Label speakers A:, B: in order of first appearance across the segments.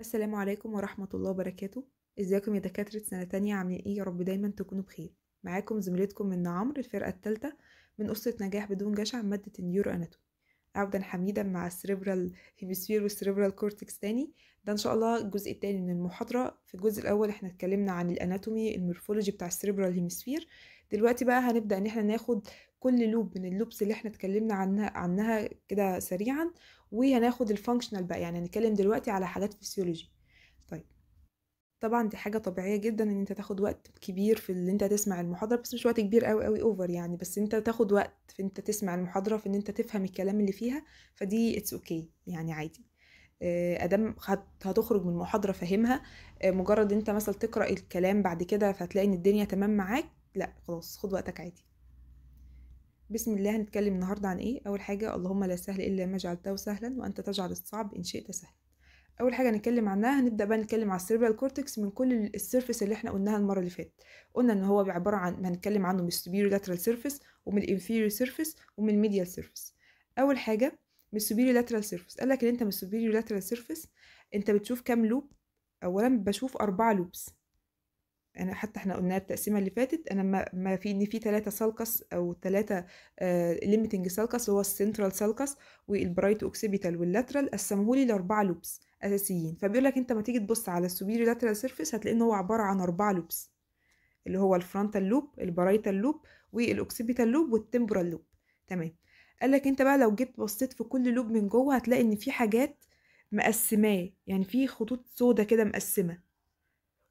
A: السلام عليكم ورحمة الله وبركاته ازيكم يا دكاترة سنة تانية عاملين ايه يا رب دايما تكونوا بخير معاكم زميلتكم من عمرو الفرقة التالتة من قصة نجاح بدون جشع مادة النيورو اناتومي عودا حميدا مع السريبرال هيمسفير والسريبرال كورتكس تاني ده ان شاء الله الجزء التاني من المحاضرة في الجزء الاول احنا اتكلمنا عن الاناتومي المورفولوجي بتاع السريبرال هيمسفير دلوقتي بقى هنبدأ ان احنا ناخد كل لوب من اللوبس اللي احنا اتكلمنا عنها عنها كده سريعا وهناخد الفانكشنال بقى يعني هنتكلم دلوقتي على حاجات فيسيولوجي طيب طبعا دي حاجه طبيعيه جدا ان انت تاخد وقت كبير في ان انت تسمع المحاضره بس مش وقت كبير قوي قوي اوفر يعني بس انت تاخد وقت في انت تسمع المحاضره في ان انت تفهم الكلام اللي فيها فدي اتس اوكي okay يعني عادي آه، ادام هتخرج من المحاضره فاهمها آه، مجرد انت مثلا تقرا الكلام بعد كده فهتلاقي ان الدنيا تمام معاك لا خلاص خد وقتك عادي بسم الله هنتكلم النهاردة عن إيه أول حاجة اللهم لا سهل إلا ما جعلته سهلا وأنت تجعل الصعب إن شئت سهلا أول حاجة هنتكلم عنها هنبدأ بقى نتكلم على السيربرال كورتكس من كل السيرفس اللي احنا قلناها المرة اللي فاتت قلنا إن هو عبارة عن هنتكلم عنه من السوبيريو لاترال سيرفس ومن الإنفيريو سيرفس ومن الميديال سيرفس أول حاجة من السوبيريو لاترال سيرفس قال لك إن أنت من السوبيريو لاترال سيرفس أنت بتشوف كام لوب أولا بشوف أربعة لوبس انا حتى احنا قلناها التقسيمه اللي فاتت انا ما, ما في ان في ثلاثه سالكس او ثلاثه ليميتنج سالكس هو السنترال سالكس والبرايت اوكسيبيتال واللاترال قسمهولي لاربعه لوبس اساسيين فبيقول لك انت ما تيجي تبص على السوبيريور لاترال سيرفيس هتلاقي ان هو عباره عن اربعه لوبس اللي هو الفرونتال لوب البرايتال لوب والاوكسيبيتال لوب والتمبرال لوب تمام قال لك انت بقى لو جيت بصيت في كل لوب من جوه هتلاقي ان في حاجات مقسماه يعني في خطوط سودا كده مقسمه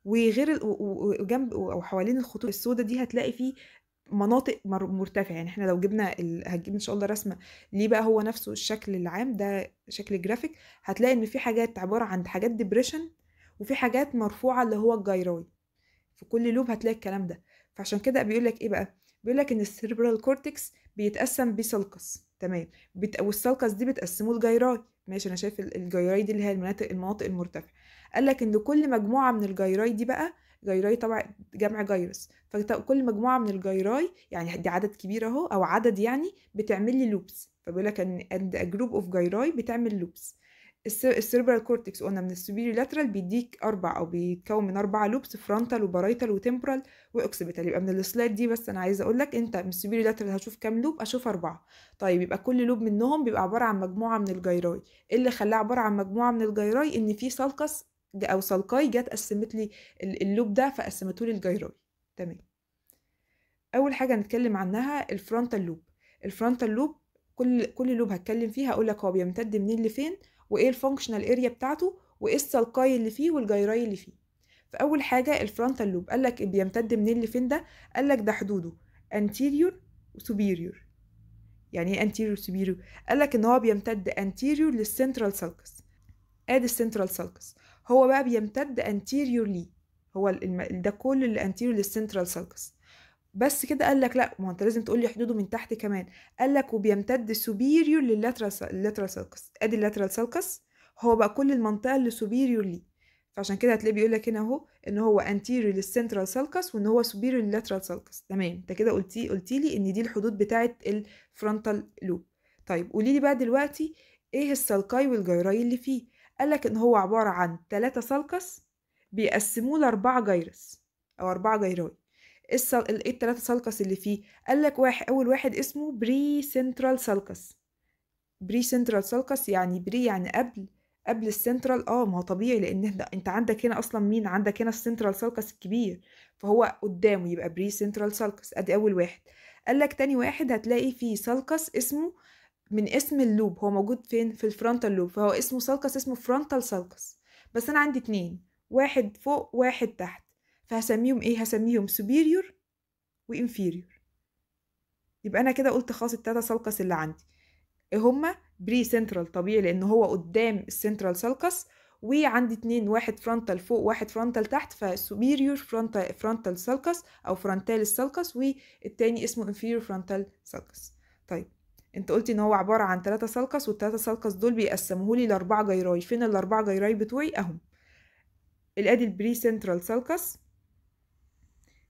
A: وغير وجنب او حوالين الخطوط السوداء دي هتلاقي فيه مناطق مرتفعه يعني احنا لو جبنا ال... هجيب ان شاء الله رسمه ليه بقى هو نفسه الشكل العام ده شكل جرافيك هتلاقي ان في حاجات عباره عن حاجات ديبريشن وفي حاجات مرفوعه اللي هو الجيراوي في كل لوب هتلاقي الكلام ده فعشان كده بيقول لك ايه بقى بيقول لك ان السيربرال كورتكس بيتقسم بسلكس تمام بت... والسلكس دي بتقسمه الجيراي ماشي انا شايف الجيراي دي اللي هي المناطق المناطق المرتفعه قال لك ان كل مجموعه من الجيراي دي بقى جيراي طبعا جمع جيروس فكل مجموعه من الجيراي يعني دي عدد كبير اهو او عدد يعني بتعمل لي لوبس فبيقول لك ان جروب اوف جيراي بتعمل لوبس السيربرال كورتكس قلنا من السوبيريو لاترال بيديك اربع او بيتكون من اربع لوبس فرونتال وبارايتال وتمبرال واوكسيبيتال يبقى من السلايد دي بس انا عايزه اقول لك انت من السوبيريو لاترال هشوف كام لوب اشوف اربعه طيب يبقى كل لوب منهم بيبقى عباره عن مجموعه من الجيراي إيه اللي خلاه عباره عن مجموعه من الجيراي ان في سالكس او سلقاي جت قسمت لي اللوب ده فقسمته لي الجيراي تمام اول حاجه هنتكلم عنها الفرونتال لوب الفرونتال لوب كل كل لوب هتكلم فيه هقول لك هو بيمتد منين لفين وايه الفانكشنال اريا بتاعته وايه السلقاي اللي فيه والجيراي اللي فيه فاول حاجه الفرونتال لوب قال لك بيمتد منين لفين ده قال لك ده حدوده anterior وسوبيريور يعني ايه anterior superior قال لك ان هو بيمتد anterior للcentral sulcus ادي السنترال سالكس هو بقى بيمتد انتيريورلي هو ده كل اللي anteriorly للسنترال sulcus بس كده قال لك لا ما انت لازم تقول لي حدوده من تحت كمان قال لك وبيمتد سوبيريور لللاترال سلكس ادي اللاترال سلكس هو بقى كل المنطقه اللي سوبيريور لي فعشان كده هتلاقيه بيقول لك هنا اهو ان هو انتيريور للسنترال سلكس وان هو سوبيريور لللاترال سلكس تمام انت كده قلتي قلتي لي ان دي الحدود بتاعه الفرونتال لوب طيب قولي لي بقى دلوقتي ايه السالكاي والجيراي اللي فيه قالك إن هو عبارة عن تلاتة سلقس بيقسموه لأربعة جيرس أو أربعة جيراي إيه السل... ايه التلاتة سلقس اللي فيه قالك واحد أول واحد اسمه بري سنترال سلقس بري سنترال سلقس يعني بري يعني قبل قبل السنترال اه ما هو طبيعي لان انت عندك هنا اصلا مين عندك هنا السنترال سالكس الكبير فهو قدامه يبقى بري سنترال سالكس ادي اول واحد قال لك تاني واحد هتلاقي فيه سالكس اسمه من اسم اللوب هو موجود فين في الفرونتال لوب فهو اسمه سالكس اسمه فرونتال سلكس بس انا عندي اتنين واحد فوق واحد تحت فهسميهم ايه هسميهم سوبيريور وانفيريور يبقى انا كده قلت خلاص التلاتة سالكس اللي عندي هما بري سنترال طبيعي لان هو قدام السنترال سلكس وعندي اتنين واحد فرونتال فوق واحد فرونتال تحت فسوبيريور فرونتال فرونتال سالكس او فرونتال سلكس والتاني اسمه انفيريور فرونتال سلكس انت قلتي ان هو عباره عن ثلاثة سالكس والثلاثة سالكس دول لي لاربعة جيراي فين الاربعة جيراي بتوعي اهم الادي البري سنترال سالكس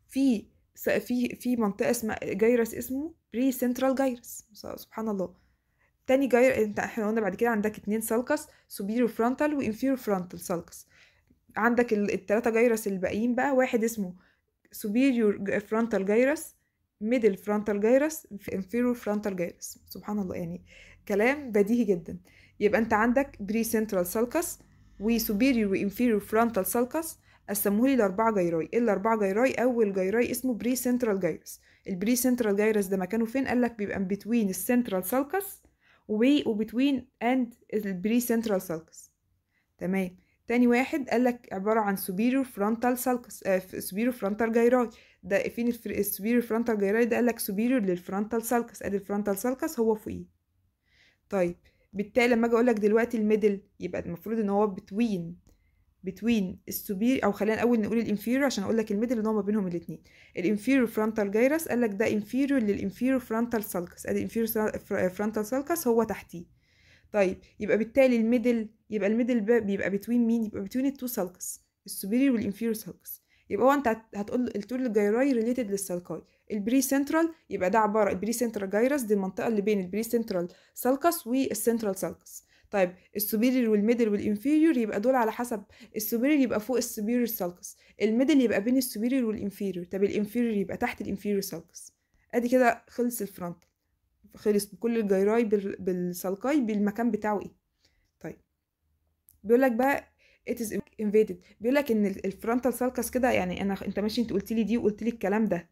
A: في في في منطقه اسمها جيرس اسمه بري سنترال جيرس سبحان الله تاني جير انت احنا قلنا بعد كده عندك اتنين سلقص سوبيرو فرونتال وانفيرو فرونتال سالكس عندك التلاتة جيرس الباقيين بقى واحد اسمه سوبيريور فرونتال جيرس ميدل فرونتال جايرس في انفيرور فرونتال جايرس سبحان الله يعني كلام بديهي جدا يبقى انت عندك بري سنترال سالكس وسوبيريور وانفيرور فرونتال سالكس قسموه لي لاربعه جيراي ايه الاربعه جيراي اول جيراي اسمه بري سنترال جايرس البري سنترال جايرس ده مكانه فين قال لك بيبقى بتوين السنترال سالكس وبتوين اند البري سنترال سالكس تمام تاني واحد قال لك عباره عن سوبيريور فرونتال سالكس آه سوبيريور فرونتال جيراي ده فين السوبيريور فرونتال جايراي ده قالك سوبيريور للفرونتال سالكس ادي الفرونتال سالكس هو فوقيه طيب بالتالي لما اجي اقولك دلوقتي الميدل يبقى المفروض ان هو بتوين بتوين السوبير او خلينا اول نقول الانفيريور عشان اقول لك الميدل ان هو ما بينهم الاثنين الانفيريور فرونتال جايرس قال لك ده انفيريور للانفيريور فرونتال سالكس ادي انفيريور فرونتال سالكس هو تحتيه طيب يبقى بالتالي الميدل يبقى الميدل بيبقى بتوين مين يبقى بتوين التو سالكس السوبيريور والانفيريور سالكس يبقى هو انت هتقول التول الجيراي ريليتد للسلكاي البري سنترال يبقى ده عباره البري سنترال جيرس دي المنطقه اللي بين البري سنترال سلكس والسنترال سلكس طيب السوبيريور والميدل والانفيريور يبقى دول على حسب السوبيريور يبقى فوق السوبيريور سلكس الميدل يبقى بين السوبيريور والانفيريور طب الانفيريور يبقى تحت الانفيريور سلكس ادي كده خلص الفرونت خلص بكل الجيراي بالسالكاي بالمكان بتاعه ايه طيب بيقول لك بقى it is انفيدد بيقول لك ان الفرونتال سالكس كده يعني انا انت ماشي انت قلت لي دي وقلت لي الكلام ده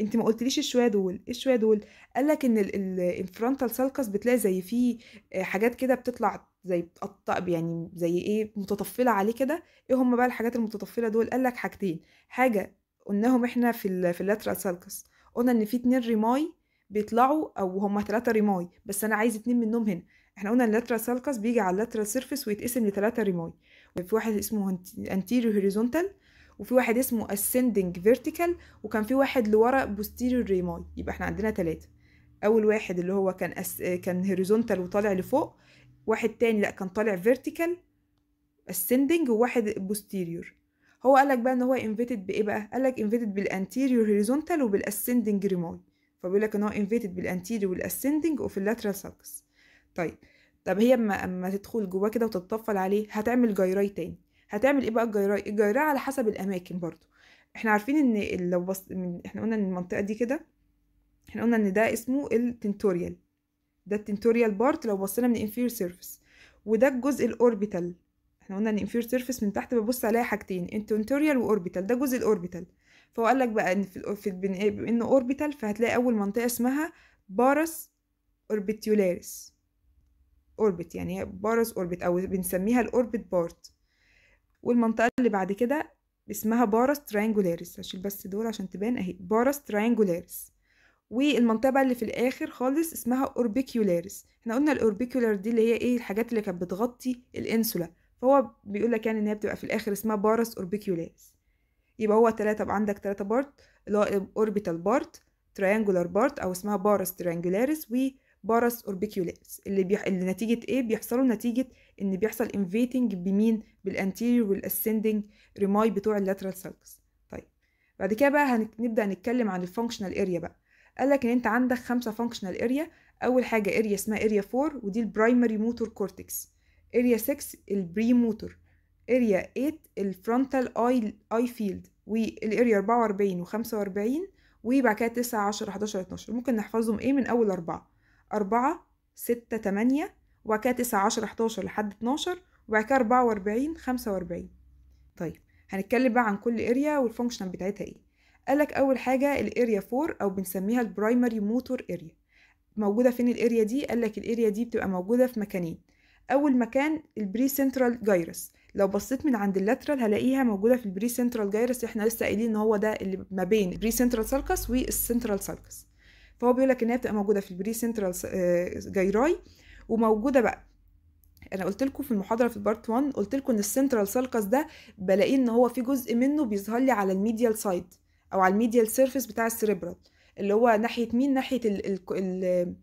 A: انت ما قلتليش الشويه دول ايه الشويه دول قال لك ان الفرونتال سالكس بتلاقي زي في آه، حاجات كده بتطلع زي بتقطع يعني زي ايه متطفله عليه كده ايه هم بقى الحاجات المتطفله دول قال لك حاجتين حاجه قلناهم احنا في في اللاترال سالكس قلنا ان في اتنين ريماي بيطلعوا او هم ثلاثه ريماي بس انا عايز اتنين منهم هنا احنا قلنا اللاترال سالكس بيجي على اللاترال سيرفيس ويتقسم لثلاثة ريماي وفي واحد اسمه anterior horizontal وفي واحد اسمه ascending vertical وكان في واحد لورا posterior ريموي يبقى احنا عندنا ثلاثة اول واحد اللي هو كان أس... كان هوريزونتال وطالع لفوق واحد تاني لا كان طالع فيرتيكال ascending وواحد posterior هو قالك بقى ان هو انفيتد بايه بقى قالك انفيتد بالانتيريور هوريزونتال وبالاسندنج ريماي فبيقول لك ان هو انفيتد بالانتيريور والاسندنج وفي اللاترال سالكس طيب طب هي اما اما تدخل جواه كده وتتطفل عليه هتعمل جيراي تاني هتعمل ايه بقى الجيراي الجيراي على حسب الاماكن برضو احنا عارفين ان لو بص... احنا قلنا ان المنطقه دي كده احنا قلنا ان ده اسمه التنتوريال ده التنتوريال بارت لو بصينا من الانفير سيرفيس وده الجزء الاوربيتال احنا قلنا ان الانفير سيرفيس من تحت ببص عليها حاجتين التنتوريال واوربيتال ده جزء الاوربيتال فهو قال لك بقى ان في, في بما انه اوربيتال فهتلاقي اول منطقه اسمها بارس اوربيتيولاريس اوربت يعني بارز اوربت او بنسميها الاوربت بارت والمنطقه اللي بعد كده اسمها بارس ترينجولاريس هشيل بس دول عشان تبان اهي بارس ترينجولاريس والمنطقه بقى اللي في الاخر خالص اسمها اوربيكيولاريس احنا قلنا الاوربيكولار دي اللي هي ايه الحاجات اللي كانت بتغطي الانسولا فهو بيقول لك يعني ان هي بتبقى في الاخر اسمها بارس اوربيكيولاريس يبقى هو ثلاثه بقى عندك ثلاثه بارت اللي هو اوربيتال بارت ترينجولار بارت او اسمها بارس و بارس اوربيكيولاريس اللي, بيح... اللي نتيجه ايه بيحصلوا نتيجه ان بيحصل انفيتنج بمين بالانتيريور والاسندنج ريماي بتوع اللاترال سالكس طيب بعد كده بقى هنبدا نتكلم عن الفانكشنال اريا بقى قال لك ان انت عندك خمسه فانكشنال اريا اول حاجه اريا اسمها اريا 4 ودي البرايمري موتور كورتكس اريا 6 البري موتور اريا 8 الفرونتال اي اي فيلد والاريا 44 و45 وبعد كده 9 10 11 12 ممكن نحفظهم ايه من اول اربعه أربعة ستة تمانية وبعد كده تسعة عشرة حداشر لحد اتناشر وبعد كده أربعة وأربعين خمسة وأربعين طيب هنتكلم بقى عن كل اريا والفانكشن بتاعتها ايه قالك أول حاجة الاريا 4 أو بنسميها البرايمري موتور اريا موجودة فين الاريا دي قالك الاريا دي بتبقى موجودة في مكانين أول مكان البري سنترال جايرس لو بصيت من عند اللاترال هلاقيها موجوده في البري سنترال جايرس احنا لسه قايلين ان هو ده اللي ما بين البري سنترال سالكس والسنترال سالكس فهو بيقول لك ان هي بتبقى موجوده في البري سنترال آه، جيراي وموجوده بقى انا قلت لكم في المحاضره في البارت 1 قلت لكم ان السنترال سالكس ده بلاقيه ان هو في جزء منه بيظهر لي على الميديال سايد او على الميديال سيرفيس بتاع السيريبرال اللي هو ناحيه مين ناحيه ال ال ال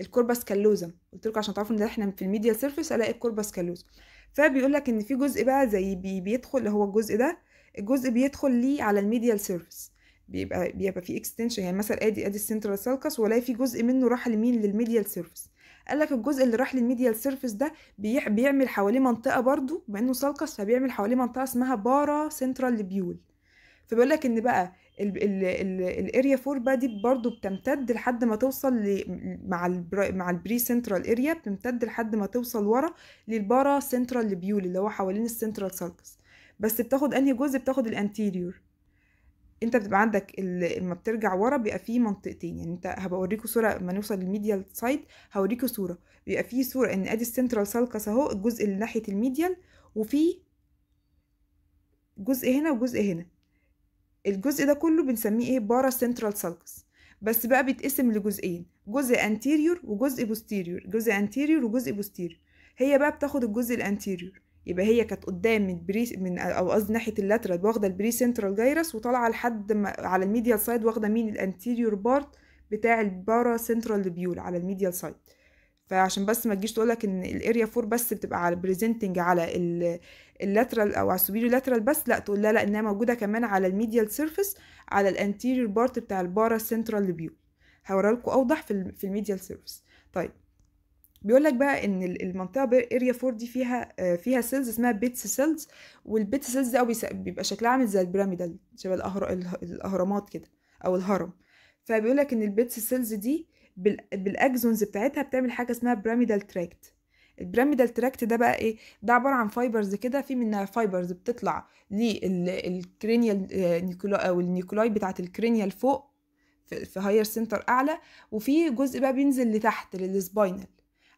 A: الكوربس كالوزم قلت لكم عشان تعرفوا ان احنا في الميديال سيرفيس الاقي الكوربس كالوزم فبيقول لك ان في جزء بقى زي بي بيدخل اللي هو الجزء ده الجزء بيدخل ليه على الميديال سيرفيس بيبقى بيبقى في اكستنشن يعني مثلا ادي ادي السنترال سالكس ولا في جزء منه راح لمين للميديال سيرفيس قال لك الجزء اللي راح للميديال سيرفيس ده بيعمل حواليه منطقه برضو بما انه سالكس فبيعمل حواليه منطقه اسمها بارا سنترال بيول فبيقول لك ان بقى الاريا 4 بقى دي برضو بتمتد لحد ما توصل مع مع البري سنترال اريا بتمتد لحد ما توصل ورا للبارا سنترال بيول اللي هو حوالين السنترال سالكس بس بتاخد انهي جزء بتاخد الانتيريور انت بتبقى عندك لما بترجع ورا بيبقى فيه منطقتين يعني انت هبقى اوريكوا صوره لما نوصل للميديال سايد هوريكوا صوره بيبقى فيه صوره ان ادي السنترال سالكس اهو الجزء اللي ناحيه الميديال وفي جزء هنا وجزء هنا الجزء ده كله بنسميه ايه بارا سنترال سالكس بس بقى بيتقسم لجزئين جزء انتيريور وجزء بوستيريور جزء انتيريور وجزء بوستيريور هي بقى بتاخد الجزء الانتيريور يبقى هي كانت قدام من بري من او قصدي ناحيه اللاترال واخده البري سنترال جايرس وطالعه لحد على الميديال سايد واخده مين الانتيريور بارت بتاع البارا سنترال بيول على الميديال سايد فعشان بس ما تجيش تقولك ان الاريا 4 بس بتبقى على بريزنتنج على اللاترال او على السوبيريور لاترال بس لا تقول لا لا انها موجوده كمان على الميديال سيرفيس على الانتيريور بارت بتاع البارا سنترال بيول هوريلكوا اوضح في الميديال سيرفيس طيب بيقول لك بقى ان المنطقه اريا 4 دي فيها آه، فيها سيلز اسمها بيتس سيلز والبيتس سيلز ده بيبقى شكلها عامل زي البيراميدال شبه الاهرامات كده او الهرم فبيقول لك ان البيتس سيلز دي بالاكزونز بتاعتها بتعمل حاجه اسمها بيراميدال تراكت البيراميدال تراكت ده بقى ايه ده عباره عن فايبرز كده في منها فايبرز بتطلع للكرينيال نيكولا او النيكولاي بتاعه الكرينيال فوق في هاير سنتر اعلى وفي جزء بقى بينزل لتحت للسباينال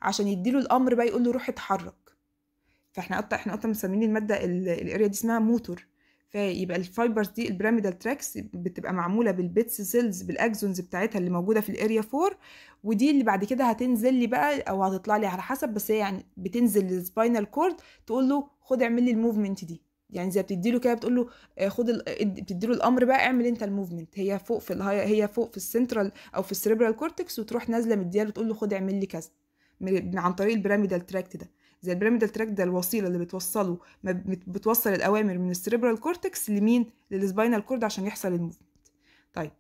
A: عشان يديله الامر بقى يقول له روح اتحرك فاحنا قطع احنا قطع مسمين الماده الاريا دي اسمها موتور فيبقى الفايبرز دي البيراميدال تراكس بتبقى معموله بالبيتس سيلز بالاكزونز بتاعتها اللي موجوده في الاريا 4 ودي اللي بعد كده هتنزل لي بقى او هتطلع لي على حسب بس هي يعني بتنزل للسباينال كورد تقول له خد اعمل لي الموفمنت دي يعني زي بتديله كده بتقول له آه، خد آه، بتديله الامر بقى اعمل انت الموفمنت هي فوق في هي فوق في السنترال او في السريبرال كورتكس وتروح نازله له بتقول له خد اعمل لي كذا عن طريق البيراميدال تراكت ده زي البيراميدال تراكت ده الوصيله اللي بتوصله بتوصل الاوامر من السريبرال كورتكس لمين للسباينال كورد عشان يحصل الموفمنت طيب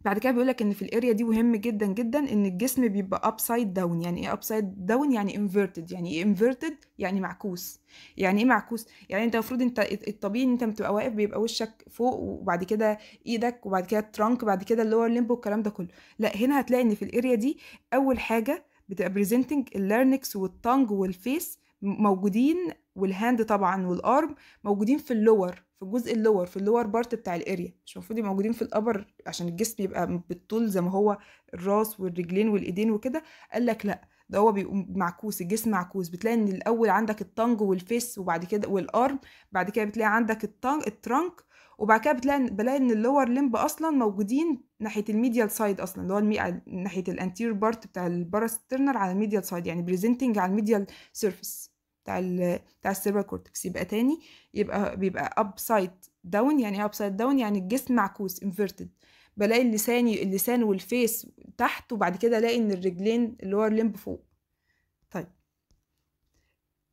A: بعد كده بيقول لك ان في الاريا دي مهم جدا جدا ان الجسم بيبقى ابسايد داون يعني ايه ابسايد داون يعني انفيرتد يعني ايه انفيرتد يعني معكوس يعني ايه معكوس يعني انت المفروض انت الطبيعي ان انت بتبقى واقف بيبقى وشك فوق وبعد كده ايدك وبعد كده الترنك وبعد كده اللور ليمبو والكلام ده كله لا هنا هتلاقي ان في الاريا دي اول حاجه بتبقى بريزنتنج اللارنكس والتانج والفيس موجودين والهاند طبعا والارم موجودين في اللور في الجزء اللور في اللور بارت بتاع الاريا مش المفروض موجودين في الابر عشان الجسم يبقى بالطول زي ما هو الراس والرجلين والايدين وكده قال لك لا ده هو بيبقى معكوس الجسم معكوس بتلاقي ان الاول عندك الطنج والفيس وبعد كده والارم بعد كده بتلاقي عندك التانج الترنك وبعد كده بتلاقي بلاقي ان اللور لمب اصلا موجودين ناحيه الميديال سايد اصلا اللي هو المي... ناحيه الانتير بارت بتاع الباراسترنال على الميديال سايد يعني بريزنتنج على الميديال سيرفيس بتاع ال... بتاع السيرفر كورتكس يبقى تاني يبقى بيبقى اب سايد داون يعني ايه اب سايد داون يعني الجسم معكوس انفيرتد بلاقي اللسان اللسان والفيس تحت وبعد كده الاقي ان الرجلين اللور لمب فوق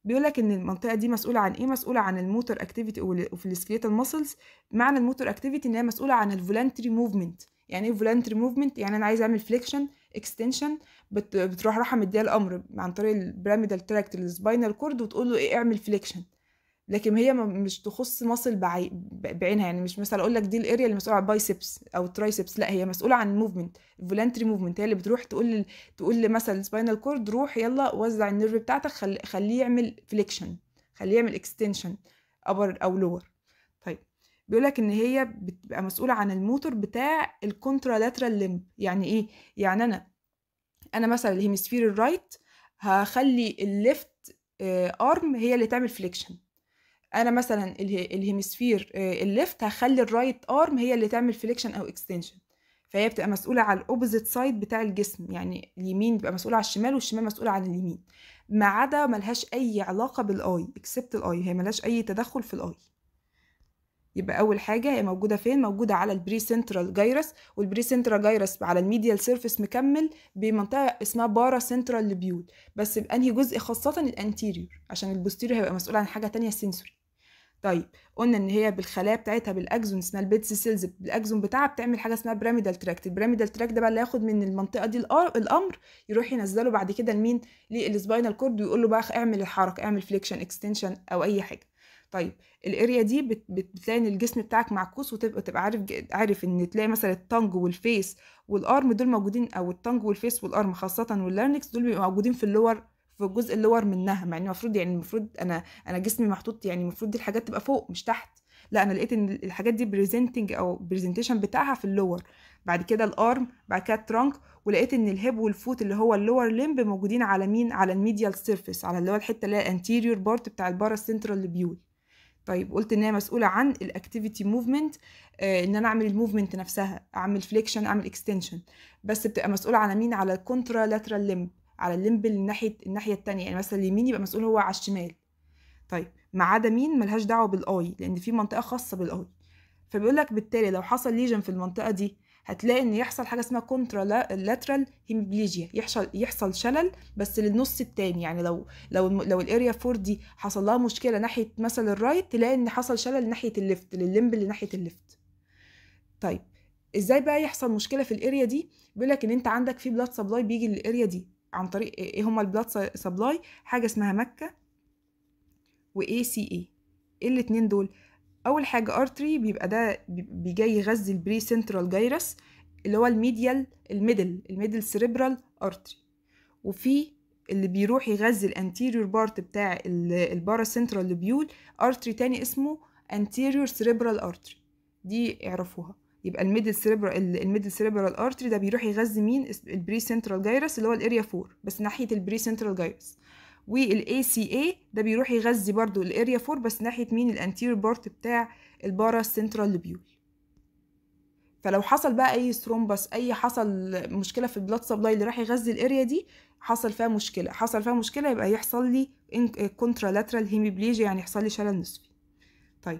A: بيقول لك ان المنطقه دي مسؤوله عن ايه مسؤوله عن الموتور اكتيفيتي وفي السكليتال ماسلز معنى الموتور اكتيفيتي ان هي مسؤوله عن الفولنتري موفمنت يعني ايه فولنتري موفمنت يعني انا عايز اعمل فليكشن اكستنشن بتروح راحه مديها الامر عن طريق البيراميدال تراكت السباينال كورد وتقول له ايه اعمل فليكشن لكن هي مش تخص مصل بعينها يعني مش مثلا اقول لك دي الاريا اللي مسؤوله عن بايسبس او ترايسبس لا هي مسؤوله عن الموفمنت الفولنتري موفمنت هي اللي بتروح تقول تقول مثلا سباينال كورد روح يلا وزع النيرف بتاعتك خل... خليه يعمل فليكشن خليه يعمل اكستنشن ابر او لور طيب بيقول لك ان هي بتبقى مسؤوله عن الموتور بتاع الكونترالاترال لمب يعني ايه يعني انا انا مثلا الهيمسفير الرايت هخلي الليفت ارم آه، هي اللي تعمل فليكشن انا مثلا الهيمسفير آه، الليفت هخلي الرايت ارم هي اللي تعمل فليكشن او اكستنشن فهي بتبقى مسؤوله على الاوبوزيت سايد بتاع الجسم يعني اليمين بيبقى مسؤول على الشمال والشمال مسؤول على اليمين ما عدا ملهاش اي علاقه بالاي اكسبت الاي هي ملهاش اي تدخل في الاي يبقى اول حاجه هي موجوده فين موجوده على البري سنترال جايرس والبري سنترال جايرس على الميديال سيرفيس مكمل بمنطقه اسمها بارا سنترال لبيول بس بانهي جزء خاصه الانتيريور عشان البوستيريور هيبقى مسؤول عن حاجه تانية سنسوري طيب قلنا ان هي بالخلايا بتاعتها بالاكزون اسمها البيتس سيلز بالاكزون بتاعها بتعمل حاجه اسمها بيراميدال تراكت البيراميدال تراكت ده بقى اللي هياخد من المنطقه دي الامر يروح ينزله بعد كده لمين للسباينال كورد ويقول له بقى اعمل الحركه اعمل فليكشن اكستنشن او اي حاجه طيب الاريا دي بتلاقي ان الجسم بتاعك معكوس وتبقى تبقى عارف عارف ان تلاقي مثلا التنج والفيس والارم دول موجودين او التنج والفيس والارم خاصه واللارنكس دول بيبقوا موجودين في اللور في الجزء اللور منها مع ان المفروض يعني المفروض انا انا جسمي محطوط يعني المفروض دي الحاجات تبقى فوق مش تحت لا انا لقيت ان الحاجات دي بريزنتنج او برزنتيشن بتاعها في اللور بعد كده الارم بعد كده الترنك ولقيت ان الهيب والفوت اللي هو اللور ليمب موجودين على مين على الميديال سيرفيس على اللي هو الحته اللي هي الانتيريور بارت بتاع البارا سنترال بيول طيب قلت ان هي مسؤوله عن الاكتيفيتي آه، موفمنت ان انا اعمل الموفمنت نفسها اعمل فليكشن اعمل اكستنشن بس بتبقى مسؤوله على مين على الكونترا لاترال ليمب على الليمب الناحيه الناحيه التانية يعني مثلا اليمين يبقى مسؤول هو على الشمال طيب ما عدا مين ملهاش دعوه بالاي لان في منطقه خاصه بالاي فبيقول لك بالتالي لو حصل ليجن في المنطقه دي هتلاقي ان يحصل حاجه اسمها كونترا لاترال هيمبليجيا يحصل يحصل شلل بس للنص التاني يعني لو لو لو الاريا 4 دي حصل لها مشكله ناحيه مثلا الرايت تلاقي ان حصل شلل ناحيه الليفت لللمب اللي ناحيه الليفت طيب ازاي بقى يحصل مشكله في الاريا دي بيقول لك ان انت عندك في بلاد سبلاي بيجي للاريا دي عن طريق ايه, إيه هما البلاد سبلاي حاجه اسمها مكه و اي سي اي الاتنين دول اول حاجه ارتري بيبقى ده بيجي يغذي البري سنترال جايرس اللي هو الميديال الميدل الميدل سيريبرال ارتري وفي اللي بيروح يغذي الانتيريور بارت بتاع البارا سنترال لوبيول ارتري تاني اسمه انتيريور سيريبرال ارتري دي اعرفوها يبقى الميدل سيريبرال الميدل سيريبرال ارتري ده بيروح يغذي مين البري سنترال جايرس اللي هو الاريا 4 بس ناحيه البري سنترال جايرس والاي سي اي ده بيروح يغذي برضو الاريا 4 بس ناحيه مين الانتير بارت بتاع البارا سنترال لوبيول فلو حصل بقى اي ثرومبس اي حصل مشكله في البلاد سبلاي اللي راح يغذي الاريا دي حصل فيها مشكله حصل فيها مشكله يبقى يحصل لي كونترالاترال هيميبليجيا يعني يحصل لي شلل نصفي طيب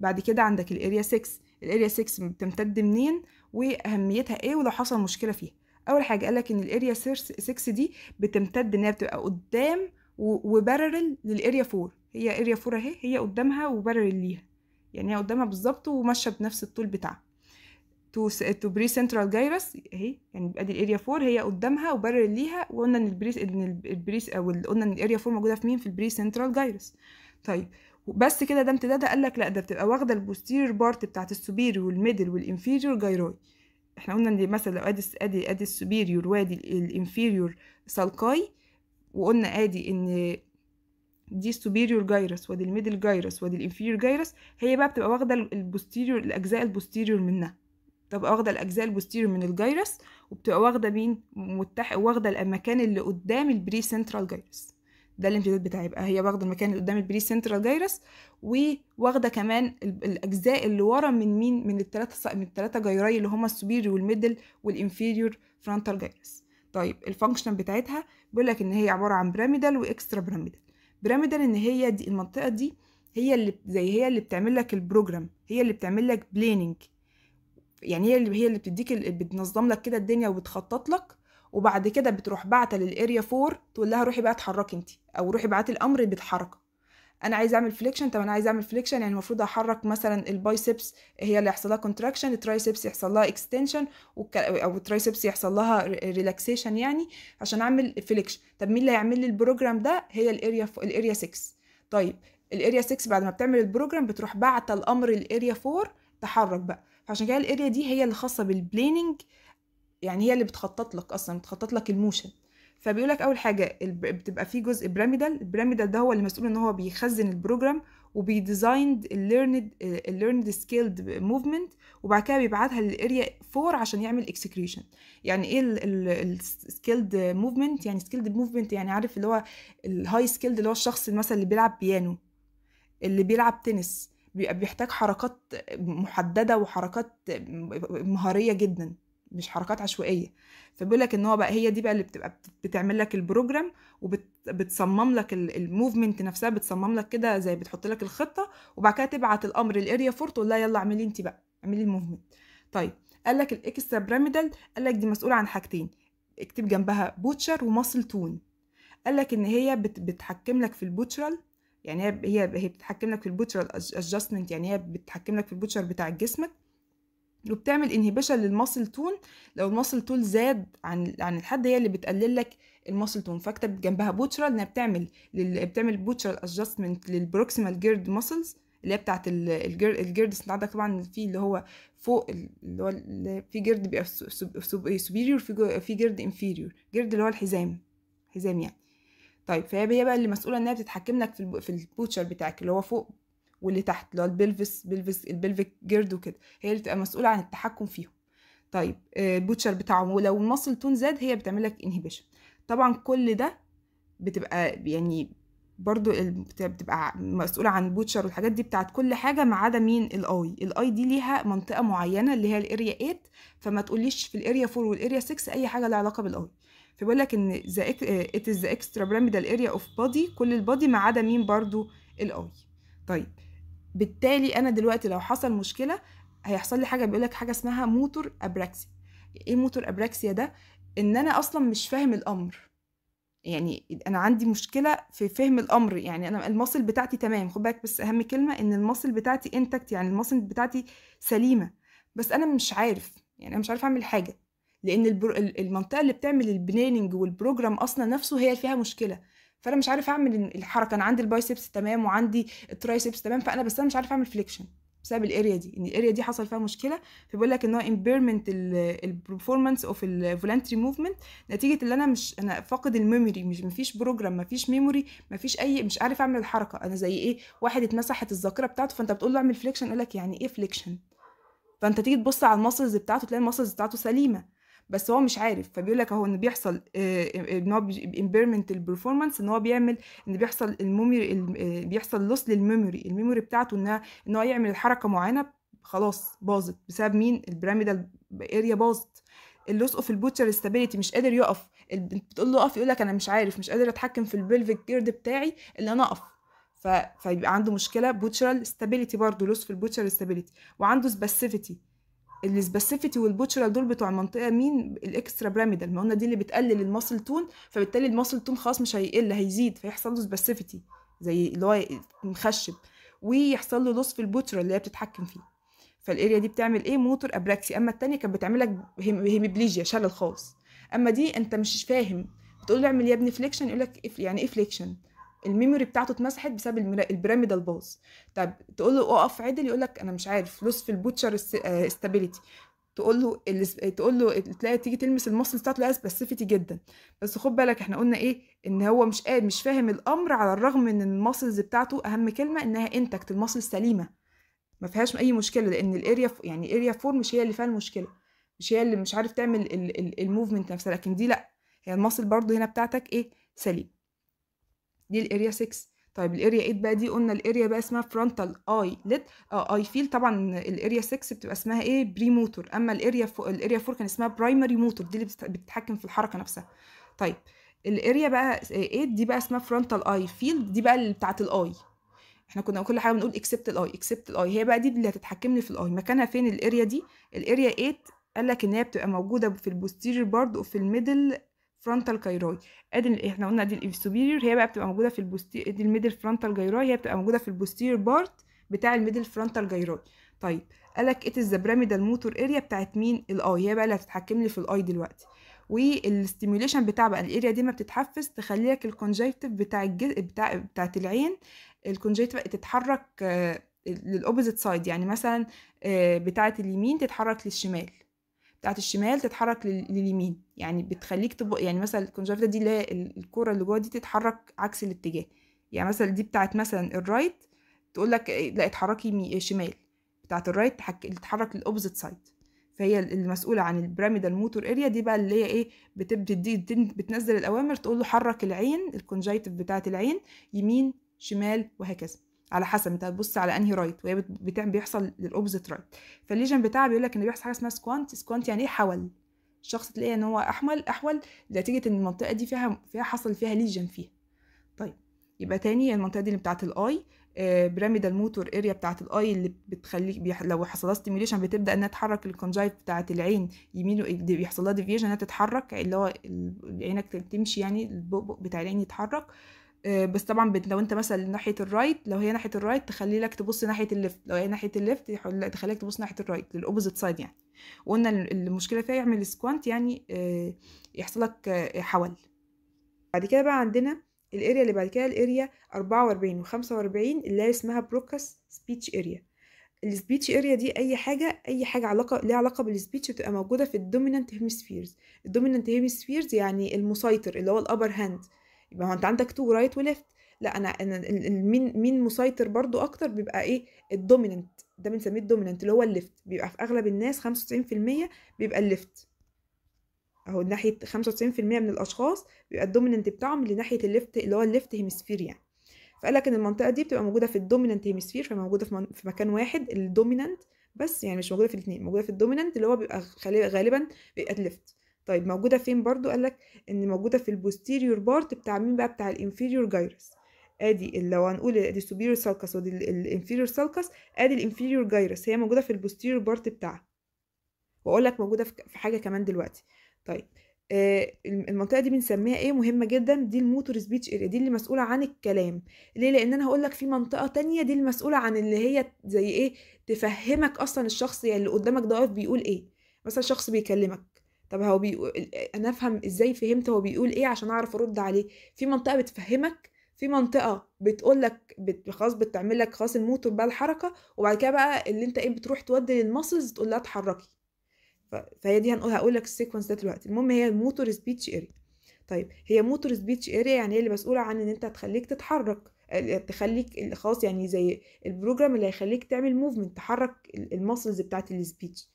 A: بعد كده عندك الاريا 6 الاريا 6 بتمتد منين واهميتها ايه ولو حصل مشكله فيها اول حاجه قال لك ان الاريا 6 دي بتمتد انها بتبقى قدام وبارل للاريا 4 هي اريا 4 اهي هي قدامها وبارل ليها يعني هي قدامها بالظبط وماشيه بنفس الطول بتاعها تو تو بري سنترال جايروس اهي يعني ادي الاريا 4 هي قدامها وبارل ليها وقلنا ان البريس ان البريس او قلنا ان الاريا 4 موجوده في مين في البري سنترال جايروس طيب بس كده ده امتداد قال لك لا ده بتبقى واخده البوستيرير بارت بتاعت السوبيري والميدل والانفيريور جايروي احنا قلنا ان مثلا لو ادي ادي ادي السوبيريور وادي الانفيريور سالكاي وقلنا ادي ان دي السوبيريور جايرس ودي الميدل جايرس ودي الانفيريور جايرس هي بقى بتبقى واخده البوستيريور الاجزاء البوستيريور منها بتبقى واخده الاجزاء البوستيريور من الجايرس وبتبقى واخده مين متحق واخده المكان اللي قدام البري سنترال جايرس ده الامتداد بتاعي بقى هي واخده المكان اللي قدام البري سنترال جايرس وواخده كمان الاجزاء اللي ورا من مين من الثلاثه من الثلاثه جيراي اللي هما السوبيري والميدل والانفيريور فرونتال جايرس طيب الفانكشن بتاعتها بيقول لك ان هي عباره عن بيراميدال واكسترا بيراميدال بيراميدال ان هي دي المنطقه دي هي اللي زي هي اللي بتعمل لك البروجرام هي اللي بتعمل لك بليننج يعني هي اللي هي اللي بتديك بتنظم لك كده الدنيا وبتخطط لك وبعد كده بتروح بعتة للاريا 4 تقول لها روحي بقى اتحركي انت او روحي بعتي الامر بالحركه انا عايز اعمل فليكشن طب انا عايز اعمل فليكشن يعني المفروض احرك مثلا البايسبس هي اللي يحصل لها كونتراكشن الترايسبس يحصل لها اكستنشن او الترايسبس يحصل لها ريلاكسيشن يعني عشان اعمل فليكشن طب مين اللي هيعمل لي البروجرام ده هي الاريا ف... الاريا 6 طيب الاريا 6 بعد ما بتعمل البروجرام بتروح بعت الامر الاريا 4 تحرك بقى فعشان كده الاريا دي هي اللي خاصه بالبليننج يعني هي اللي بتخطط لك اصلا بتخطط لك الموشن فبيقول لك اول حاجه بتبقى فيه جزء بيراميدال البيراميدال ده هو اللي مسؤول ان هو بيخزن البروجرام وبيديزايند الليرند الليرند سكيلد موفمنت وبعد كده بيبعتها للاريا 4 عشان يعمل اكسكريشن يعني ايه السكيلد موفمنت يعني سكيلد موفمنت يعني عارف اللي هو الهاي سكيلد اللي هو الشخص مثلا اللي بيلعب بيانو اللي بيلعب تنس بيبقى بيحتاج حركات محدده وحركات مهاريه جدا مش حركات عشوائيه فبيقول لك ان هو بقى هي دي بقى اللي بتبقى بتعمل لك البروجرام وبتصمم لك الموفمنت نفسها بتصمم لك كده زي بتحط لك الخطه وبعد كده تبعت الامر للاريا فور تقول لها يلا اعملي انت بقى اعملي الموفمنت طيب قال لك الاكسترا بيراميدال قال لك دي مسؤوله عن حاجتين اكتب جنبها بوتشر ومسل تون قال لك ان هي بتحكم لك في البوتشرال يعني هي هي بتحكم لك في البوتشرال ادجستمنت يعني هي بتحكم لك في البوتشر بتاع جسمك وبتعمل انهبيشن للمسل تون لو المسل تون زاد عن عن الحد هي اللي بتقلل لك المسل تون فاكتب جنبها بوتشرال انها بتعمل لل... بتعمل بوتشرال ادجستمنت للبروكسيمال جيرد ماسلز اللي هي بتاعه الجيرد الجيردس انت عندك طبعا في اللي هو فوق اللي هو في جيرد بيبقى سوبيريور إيه، في في جيرد انفيريور جيرد اللي هو الحزام حزام يعني طيب فهي بقى اللي مسؤوله انها بتتحكم لك في البوتشر بتاعك اللي هو فوق واللي تحت اللي هو البلفس بلفس البلفيك جيرد وكده هي اللي بتبقى مسؤوله عن التحكم فيهم طيب آه، البوتشر بتاعهم ولو المصل تون زاد هي بتعمل لك انهبيشن طبعا كل ده بتبقى يعني برضو بتبقى مسؤولة عن بوتشر والحاجات دي بتاعت كل حاجة ما عدا مين الاي الاي دي ليها منطقة معينة اللي هي الاريا 8 فما تقوليش في الاريا 4 والاريا 6 اي حاجة لها علاقة بالاي فبيقول لك ان ات از ذا اكسترا بيراميدال اريا اوف بادي كل البادي ما عدا مين برضو الاي طيب بالتالي انا دلوقتي لو حصل مشكله هيحصل لي حاجه بيقول لك حاجه اسمها موتور ابراكسي ايه موتور ابراكسيا ده ان انا اصلا مش فاهم الامر يعني انا عندي مشكله في فهم الامر يعني انا المصل بتاعتي تمام خد بالك بس اهم كلمه ان المصل بتاعتي انتكت يعني المصل بتاعتي سليمه بس انا مش عارف يعني انا مش عارف اعمل حاجه لان البر... المنطقه اللي بتعمل البلاننج والبروجرام اصلا نفسه هي فيها مشكله فانا مش عارف اعمل الحركه انا عندي البايسبس تمام وعندي الترايسبس تمام فانا بس انا مش عارف اعمل فليكشن بسبب الاريا دي ان الاريا دي حصل فيها مشكله فبيقول لك ان هو امبيرمنت البرفورمانس اوف الفولنتري موفمنت نتيجه ان انا مش انا فاقد الميموري مش مفيش بروجرام مفيش ميموري مفيش اي مش عارف اعمل الحركه انا زي ايه واحد اتمسحت الذاكره بتاعته فانت بتقول له اعمل فليكشن يقول لك يعني ايه فليكشن فانت تيجي تبص على الماسلز بتاعته تلاقي الماسلز بتاعته سليمه بس هو مش عارف فبيقول لك اهو ان بيحصل آه، آه، ان هو امبيرمنت البرفورمانس ان هو بيعمل ان بيحصل الميموري آه، بيحصل لوس للميموري الميموري بتاعته انها ان هو يعمل حركه معينه خلاص باظت بسبب مين البيراميدال اريا باظت اللوس اوف البوتشر ستابيليتي مش قادر يقف بتقول له اقف يقول لك انا مش عارف مش قادر اتحكم في البلفيك جيرد بتاعي اللي انا اقف ف... فيبقى عنده مشكله بوتشرال ستابيليتي برضه لوس في البوتشرال ستابيليتي وعنده سباسيفيتي السبيسيفيتي والبوتشرال دول بتوع المنطقه مين الاكسترا بيراميدال ما قلنا دي اللي بتقلل الماسل تون فبالتالي الماسل تون خلاص مش هيقل هيزيد فيحصل له سبيسيفيتي زي اللي هو مخشب ويحصل له لص في البوتشرا اللي هي بتتحكم فيه فالاريا دي بتعمل ايه موتور ابراكسي اما الثانيه كانت بتعمل لك هيمبليجيا شلل خالص اما دي انت مش فاهم بتقول له اعمل يا ابني فليكشن يقول لك يعني ايه فليكشن الميموري بتاعته اتمسحت بسبب البيراميدال باظ طب تقول له اقف عدل يقول لك انا مش عارف لوس في البوتشر استابيليتي آه، تقول له تقول له تلاقي تيجي تلمس المصل بتاعته لا سبيسيفيتي جدا بس خد بالك احنا قلنا ايه ان هو مش قاعد مش فاهم الامر على الرغم من الماسلز بتاعته اهم كلمه انها انتكت المصل سليمه ما فيهاش اي مشكله لان الاريا يعني الاريا فور مش هي اللي فيها المشكله مش هي اللي مش عارف تعمل الموفمنت نفسها لكن دي لا هي المصل برضو هنا بتاعتك ايه سليم دي الاريا 6 طيب الاريا 8 بقى دي قلنا الاريا بقى اسمها فرونتال اي ليت اي فيل طبعا الاريا 6 بتبقى اسمها ايه بري موتور اما الاريا الاريا 4 كان اسمها برايمري موتور دي اللي بتتحكم في الحركه نفسها طيب الاريا بقى 8 دي بقى اسمها فرونتال اي فيلد دي بقى اللي بتاعه الاي احنا كنا كل حاجه بنقول اكسبت الاي اكسبت الاي هي بقى دي اللي هتتحكم لي في الاي مكانها فين الاريا دي الاريا 8 قال لك ان هي بتبقى موجوده في البوستيريور بارد وفي الميدل فرونتال كايروي ادي احنا قلنا دي الايف هي بقى بتبقى موجوده في البوستير دي الميدل فرونتال جايروي هي بتبقى موجوده في البوستير بارت بتاع الميدل فرونتال جايروي طيب قالك ات ذا بيراميدال موتور اريا بتاعت مين الاي هي بقى اللي هتتحكم لي في الاي دلوقتي والستيميوليشن بتاع بقى الاريا دي ما بتتحفز تخلي لك الكونجكتيف بتاع الجزء بتاع بتاعت العين الكونجكتيف تتحرك آه، للاوبوزيت سايد يعني مثلا آه، بتاعت اليمين تتحرك للشمال بتاعت الشمال تتحرك لليمين يعني بتخليك تبقى يعني مثلا الكونجكتيفا دي اللي هي الكوره اللي جوه دي تتحرك عكس الاتجاه يعني مثلا دي بتاعت مثلا الرايت تقول لك إيه، لا اتحركي شمال بتاعت الرايت تتحرك للاوبزيت سايد فهي المسؤولة عن البراميدال موتور اريا دي بقى اللي هي ايه بتبتدي بتنزل الاوامر تقول له حرك العين الكونجايتيف بتاعت العين يمين شمال وهكذا على حسب انت هتبص على انهي رايت وهي بتعمل بيحصل للاوبزيت رايت فالليجن بتاعها بيقول لك ان بيحصل حاجه اسمها سكوانت سكوانت يعني ايه حول الشخص تلاقيه ان هو احمل احول نتيجه ان المنطقه دي فيها فيها حصل فيها ليجن فيها طيب يبقى تاني المنطقه دي اللي بتاعت الاي بيراميدال موتور اريا بتاعت الاي اللي بتخليك بيح... لو حصل لها ستيميوليشن بتبدا انها تحرك الكونجايت بتاعت العين يمين بيحصل لها ديفيجن انها تتحرك اللي هو عينك تمشي يعني البؤبؤ بتاع العين يتحرك آه، بس طبعا لو انت مثلا ناحيه الرايت لو هي ناحيه الرايت تخلي لك تبص ناحيه الليفت لو هي ناحيه الليفت تخليك تبص ناحيه الرايت للاوبوزيت سايد يعني وقلنا المشكله فيها يعمل سكوانت يعني آه، يحصل لك آه، حول بعد كده بقى عندنا الاريا اللي بعد كده الاريا 44 و45 اللي هي اسمها بروكاس سبيتش اريا السبيتش اريا دي اي حاجه اي حاجه علاقه ليها علاقه بالسبيتش بتبقى موجوده في الدومينانت هيمسفيرز الدومينانت هيمسفيرز يعني المسيطر اللي هو الابر هاند يبقى هو انت عندك تو رايت وليفت لا انا مين مين مسيطر برضو اكتر بيبقى ايه الدوميننت ده بنسميه الدوميننت اللي هو الليفت بيبقى في اغلب الناس 95% بيبقى الليفت اهو ناحيه 95% من الاشخاص بيبقى الدوميننت بتاعهم لناحيه الليفت اللي هو الليفت هيمسفير يعني فقال لك ان المنطقه دي بتبقى موجوده في الدوميننت هيمسفير فموجوده في, من... في مكان واحد الدوميننت بس يعني مش موجوده في الاثنين موجوده في الدوميننت اللي هو بيبقى غالبا بيبقى الليفت طيب موجودة فين برضو قالك ان موجودة في البوستيريور بارت بتاع مين بقى بتاع الانفيريور جايرس ادي لو هنقول دي سوبيريور سالكس ودي الانفيريور سالكس ادي الانفيريور جايرس هي موجودة في البوستيريور بارت بتاعها واقول لك موجودة في حاجة كمان دلوقتي طيب آه المنطقه دي بنسميها ايه مهمه جدا دي الموتور سبيتش اريا دي اللي مسؤوله عن الكلام ليه لان انا هقول لك في منطقه تانية دي المسؤوله عن اللي هي زي ايه تفهمك اصلا الشخص يعني اللي قدامك ده واقف بيقول ايه مثلا شخص بيكلمك طب هو بيقول انا افهم ازاي فهمت هو بيقول ايه عشان اعرف ارد عليه في منطقه بتفهمك في منطقه بتقول لك بت... خلاص بتعمل لك خلاص الموتور بقى الحركه وبعد كده بقى اللي انت ايه بتروح تودي للمسلز تقول لها اتحركي ف... فهي دي هنقول هقول لك السيكونس ده دلوقتي المهم هي الموتور سبيتش اريا طيب هي موتور سبيتش اريا يعني هي اللي مسؤوله عن ان انت هتخليك تتحرك تخليك خلاص يعني زي البروجرام اللي هيخليك تعمل موفمنت تحرك المسلز بتاعت السبيتش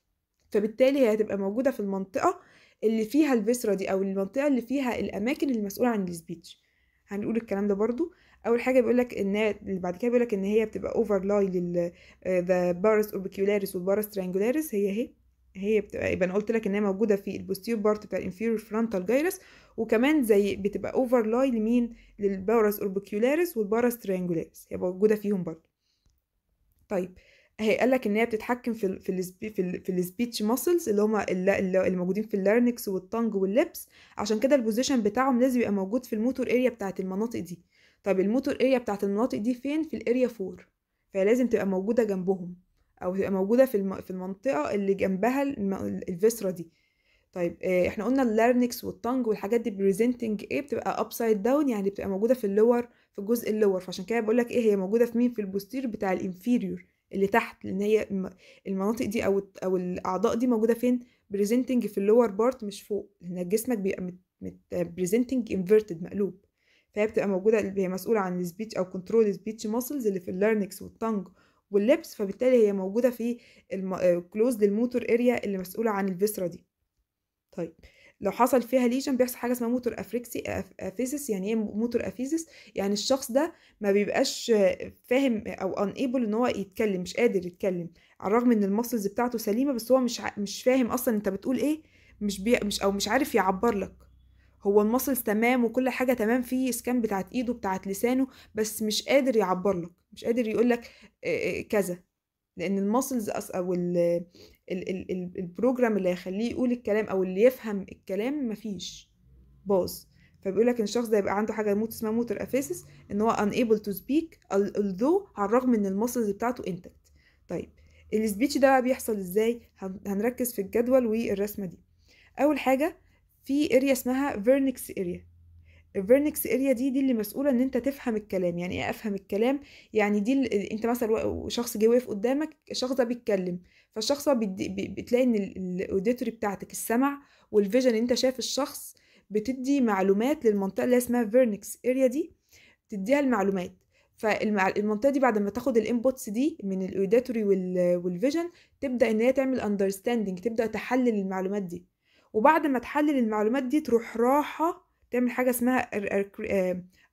A: فبالتالي هي هتبقى موجوده في المنطقه اللي فيها الفيسرا دي او المنطقه اللي فيها الاماكن المسؤوله عن السبيتش هنقول الكلام ده برضو اول حاجه بيقول لك ان اللي بعد كده بيقول لك ان هي بتبقى اوفرلاي لل ذا بارس اوربيكولاريس والبارس ترانجولاريس هي هي هي بتبقى يبقى انا قلت لك ان هي موجوده في البوستير بارت بتاع الانفيرور فرونتال جايرس وكمان زي بتبقى اوفرلاي لمين للبارس اوربيكولاريس والبارس ترانجولاريس هي موجوده فيهم برضو طيب آه قال لك ان هي بتتحكم في ال في ال في, ال في السبيتش ماسلز اللي هما الموجودين في اللارنكس والتنج واللبس عشان كده البوزيشن بتاعهم لازم يبقى موجود في الموتور اريا بتاعه المناطق دي طب الموتور اريا بتاعه المناطق دي فين في الاريا 4 فلازم تبقى موجوده جنبهم او تبقى موجوده في الم... في المنطقه اللي جنبها الفيسرا دي طيب آه، احنا قلنا اللارنكس والتنج والحاجات دي بريزنتنج ايه بتبقى ابسايد داون يعني بتبقى موجوده في اللور في الجزء اللور فعشان كده بقول لك ايه هي موجوده في مين في البوستير بتاع الانفيريور اللي تحت لان هي المناطق دي او او الاعضاء دي موجوده فين بريزنتنج في اللور بارت مش فوق لان جسمك بيبقى بريزنتنج انفيرتد مقلوب فهي بتبقى موجوده هي مسؤوله عن السبيتش او كنترول السبيتش ماسلز اللي في اللارنكس والتنج واللبس فبالتالي هي موجوده في الكلوز للموتور اريا اللي مسؤوله عن الفيسرا دي طيب لو حصل فيها ليجن بيحصل حاجه اسمها موتور افريكسي افيسس يعني ايه موتور افيسس يعني الشخص ده ما بيبقاش فاهم او ايبل ان هو يتكلم مش قادر يتكلم على الرغم ان المسلز بتاعته سليمه بس هو مش مش فاهم اصلا انت بتقول ايه مش بي مش او مش عارف يعبر لك هو المسلز تمام وكل حاجه تمام في سكان بتاعت ايده بتاعت لسانه بس مش قادر يعبر لك مش قادر يقول لك كذا لان المسلز او ال ال البروجرام اللي هيخليه يقول الكلام او اللي يفهم الكلام مفيش باظ فبيقول لك ان الشخص ده يبقى عنده حاجه موت اسمها موتر افيسس ان هو unable to speak although على الرغم ان المسلز بتاعته انتكت طيب السبيتش ده بقى بيحصل ازاي هنركز في الجدول والرسمه دي اول حاجه في اريا اسمها فيرنكس اريا الفيرنكس اريا دي دي اللي مسؤوله ان انت تفهم الكلام يعني ايه افهم الكلام يعني دي انت مثلا شخص جه واقف قدامك الشخص ده بيتكلم فالشخص بتلاقي ان الاوديتوري بتاعتك السمع والفيجن انت شايف الشخص بتدي معلومات للمنطقه اللي اسمها فيرنكس اريا دي تديها المعلومات فالمنطقه دي بعد ما تاخد الانبوتس دي من الاوديتوري والفيجن تبدا ان هي تعمل اندرستاندنج تبدا تحلل المعلومات دي وبعد ما تحلل المعلومات دي تروح راحه تعمل حاجه اسمها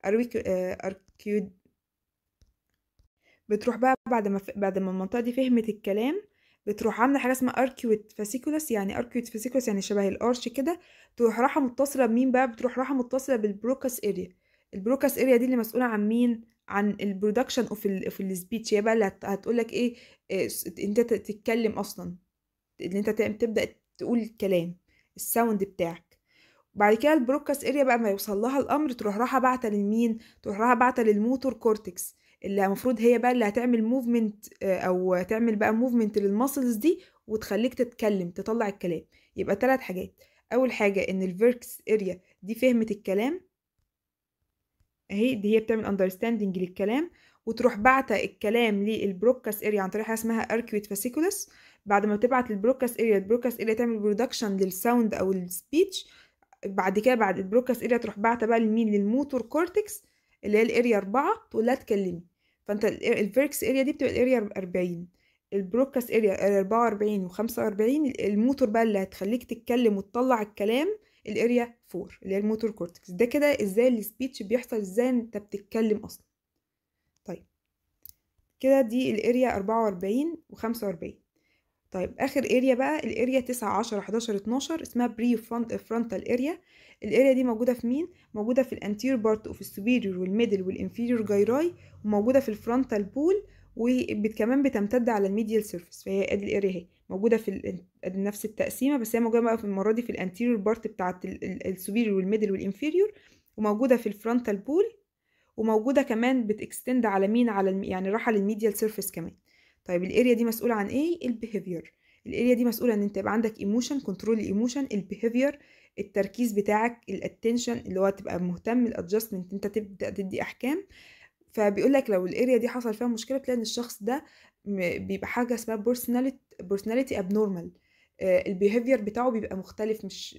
A: اركيود آه، آه، بتروح بقى بعد ما بعد ما المنطقه دي فهمت الكلام بتروح عامله حاجه اسمها اركيوت فاسيكولس يعني اركيوت فاسيكولس يعني شبه الارش كده تروح راحه متصله بمين بقى بتروح راحه متصله بالبروكاس اريا البروكاس اريا دي اللي مسؤوله عن مين عن البرودكشن اوف في السبيتش هي بقى اللي هتقول لك إيه, آه، انت تتكلم اصلا ان انت تبدا تقول الكلام الساوند بتاعك بعد كده البروكاس اريا بقى ما يوصل لها الامر تروح راحه باعته لمين تروح راحه باعته للموتور كورتكس اللي المفروض هي بقى اللي هتعمل موفمنت آه، او تعمل بقى موفمنت للمسلز دي وتخليك تتكلم تطلع الكلام يبقى ثلاث حاجات اول حاجه ان الفيركس اريا دي فهمت الكلام اهي دي هي بتعمل اندرستاندنج للكلام وتروح بعتة الكلام للبروكاس اريا عن طريق حاجه اسمها اركيوت فاسيكولس بعد ما تبعت للبروكاس اريا البروكاس اريا تعمل برودكشن للساوند او السبيتش بعد كده بعد البروكاس اريا تروح بعتة بقى لمين للموتور كورتكس اللي هي الاريا أربعة تقول لها اتكلمي فانت الفيركس اريا دي بتبقى الاريا 40 البروكاس اريا 44 و45 الموتور بقى اللي هتخليك تتكلم وتطلع الكلام الاريا 4 اللي هي الموتور كورتكس ده كده ازاي السبيتش بيحصل ازاي انت بتتكلم اصلا طيب كده دي الاريا 44 و45 طيب اخر اريا بقى الاريا 9 10 11 12 اسمها بري فرونتال اريا الاريا دي موجوده في مين موجوده في الانتير بارت اوف السوبيريور والميدل والانفيريور جايراي وموجوده في الفرونتال بول وكمان بتمتد على الميديال سيرفيس فهي ادي الاريا اهي موجوده في نفس التقسيمه بس هي موجوده بقى في المره دي في الانتيريور بارت بتاعه السوبيريور والميدل والانفيريور وموجوده في الفرونتال بول وموجوده كمان بتكستند على مين على الم... يعني راحه للميديال سيرفيس كمان طيب الاريا دي مسؤوله عن ايه البيهيفير الاريا دي مسؤوله ان انت يبقى عندك ايموشن كنترول ايموشن البيهيفير التركيز بتاعك الاتنشن اللي هو تبقى مهتم الادجستمنت انت تبدا تدي احكام فبيقول لك لو الاريا دي حصل فيها مشكله بتلاقي ان الشخص ده بيبقى حاجه اسمها بيرسوناليتي بيرسوناليتي ابنورمال البيهيفير بتاعه بيبقى مختلف مش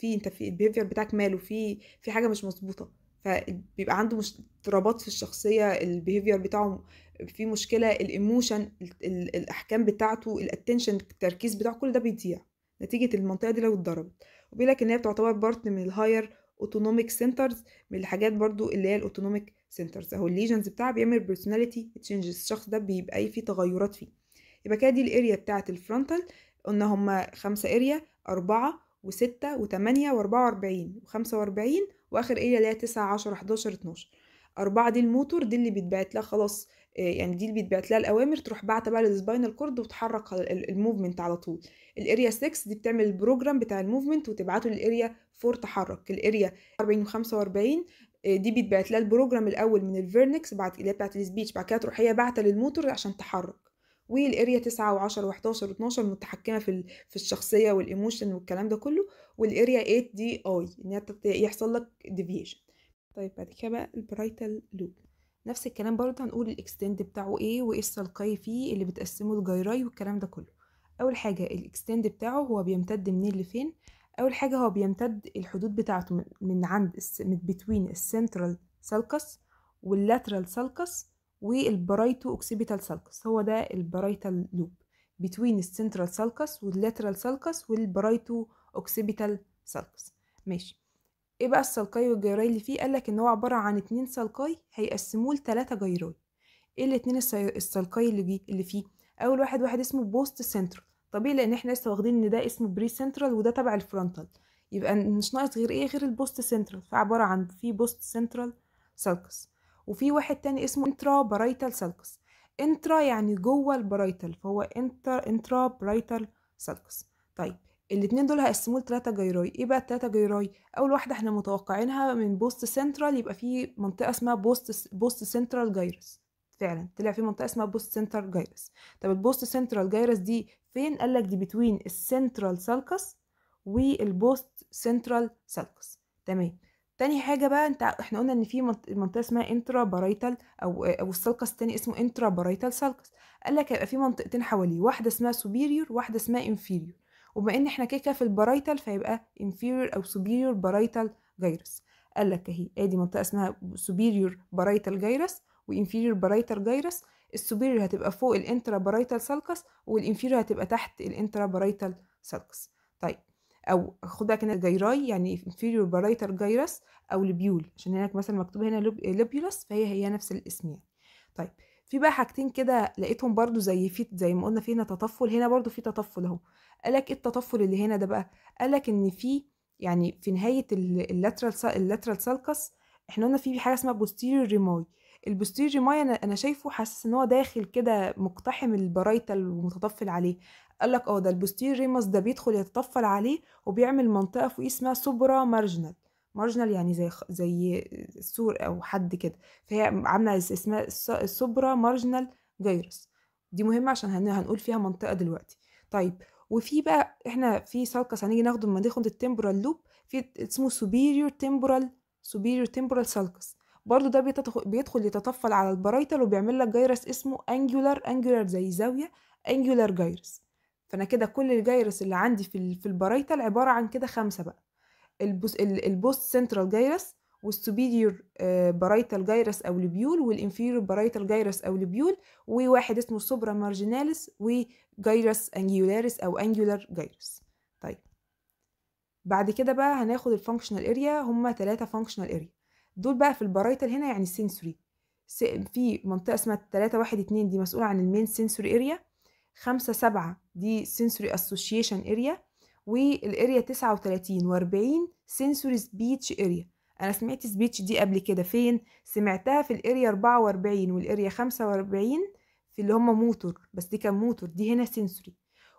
A: في انت في البيهيفير بتاعك ماله في في حاجه مش مظبوطه فبيبقى عنده مش اضطرابات في الشخصيه البيهيفير بتاعه في مشكله الايموشن الاحكام بتاعته الاتنشن التركيز بتاعه كل ده بيضيع نتيجة المنطقة دي لو اتضربت وبيقول لك إن هي بتعتبر بارت من الهاير اوتونوميك سنترز من الحاجات برضو اللي هي الاوتونوميك سنترز اهو الليجنز بتاعها بيعمل بيرسوناليتي تشينجز الشخص ده بيبقى ايه فيه تغيرات فيه يبقى كده دي الاريا بتاعة الفرونتال قلنا هما خمسة اريا أربعة وستة وتمانية وأربعة وأربعين وخمسة وأربعين وآخر اريا اللي هي تسعة عشرة حداشر اتناشر أربعة دي الموتور دي اللي بيتبعت لها خلاص آه، يعني دي اللي بيتبعت لها الاوامر تروح باعته بقى للسباينال كورد وتحرك الموفمنت على طول الاريا 6 دي بتعمل البروجرام بتاع الموفمنت وتبعته للاريا 4 تحرك الاريا 40 و45 دي بيتبعت لها البروجرام الاول من الفيرنكس بعد اللي بتاعت السبيتش بعد كده تروح هي باعته للموتور عشان تحرك والاريا 9 و10 و11 و12 متحكمه في في الشخصيه والايموشن والكلام ده كله والاريا 8 دي اي ان هي يحصل لك ديفيشن طيب بعد كده بقى البرايتال لوب نفس الكلام برضه هنقول الاكستند بتاعه ايه وايه السلقاي فيه اللي بتقسمه الجيراي والكلام ده كله اول حاجه الاكستند بتاعه هو بيمتد منين لفين اول حاجه هو بيمتد الحدود بتاعته من عند من بتوين السنترال سالكس واللاترال سالكس والبرايتو اوكسيبيتال سالكس هو ده البرايتال لوب بتوين السنترال سالكس واللاترال سالكس والبرايتو اوكسيبيتال سالكس ماشي ايه بقى السلقاي والجيراي اللي فيه قالك ان هو عباره عن اتنين سلقاي هيقسموه لتلاتة جيراي ايه الاتنين السلقاي اللي, اللي فيه اول واحد واحد اسمه بوست سنترال طبيعي لان احنا لسه واخدين ان ده اسمه بري سنترال وده تبع الفرونتال يبقى مش ناقص غير ايه غير البوست سنترال فعباره عن في بوست سنترال سلكس وفي واحد تاني اسمه انترا برايتال سلكس انترا يعني جوه البرايتال فهو انترا برايتال سلكس طيب الاتنين دول هيقسموه لتلاتة جيراي ايه بقى التلاتة جيراي اول واحدة احنا متوقعينها من بوست سنترال يبقى في منطقة اسمها بوست بوست سنترال جيرس فعلا طلع في منطقة اسمها بوست سنترال جيرس طب البوست سنترال جيرس دي فين قال لك دي بتوين السنترال سالكس والبوست سنترال سالكس تمام تاني حاجة بقى انت احنا قلنا ان في منطقة اسمها انترا بارايتال او او السلقس التاني اسمه انترا بارايتال سالكس قال لك هيبقى في منطقتين حواليه واحدة اسمها سوبيريور واحدة اسمها انفيريور وبما ان احنا كده في البرايتال فيبقى inferior او superior برايتال gyrus قال لك اهي ادي منطقه اسمها superior برايتال gyrus وinferior برايتال gyrus السوبيريور هتبقى فوق الانترا برايتال سالكس والانفيريور هتبقى تحت الانترا برايتال سالكس طيب او خد بالك هنا جيراي يعني inferior برايتال جيرس او لبيول عشان هناك مثلا مكتوب هنا لوبيولس فهي هي نفس الاسم يعني طيب في بقى حاجتين كده لقيتهم برضو زي في زي ما قلنا في هنا تطفل هنا برضو في تطفل اهو قالك ايه التطفل اللي هنا ده بقى قالك ان في يعني في نهايه اللاترال اللاترال سالكس احنا قلنا في حاجه اسمها بوستيريور ريموي البوستيريور ريموي انا انا شايفه حاسس ان هو داخل كده مقتحم البرايتال ومتطفل عليه قالك اه ده البوستيريور ريموس ده بيدخل يتطفل عليه وبيعمل منطقه فوق اسمها سوبرا مارجنال مارجنال يعني زي زي سور او حد كده فهي عامله اسمها السوبرا مارجنال جايروس دي مهمه عشان هنقول فيها منطقه دلوقتي طيب وفي بقى احنا في سالكس هنيجي ناخده لما ناخد التمبرال لوب في اسمه سوبيريور تمبرال سوبيريور تمبرال سلكس برضه ده بيدخل يتطفل على البرايتال وبيعمل لك جيرس اسمه انجولار انجولار زي زاويه انجولار جيرس فانا كده كل الجيرس اللي عندي في في البرايتال عباره عن كده خمسه بقى البوست سنترال جايرس والسوبيريور آه، بارايتال جايرس او لبيول والانفيريور بارايتال جايرس او لبيول وواحد اسمه سوبرا مارجيناليس وجايرس انجيولاريس او انجيولار جايرس طيب بعد كده بقى هناخد الفانكشنال اريا هما ثلاثة فانكشنال اريا دول بقى في البارايتال هنا يعني سنسوري في منطقة اسمها ثلاثة واحد اتنين دي مسؤولة عن المين سنسوري اريا خمسة سبعة دي سنسوري اسوشيشن اريا والاريا 39 و40 سنسوري سبيتش اريا انا سمعت سبيتش دي قبل كده فين سمعتها في الاريا 44 والاريا 45 في اللي هم موتور بس دي كان موتور دي هنا سنسوري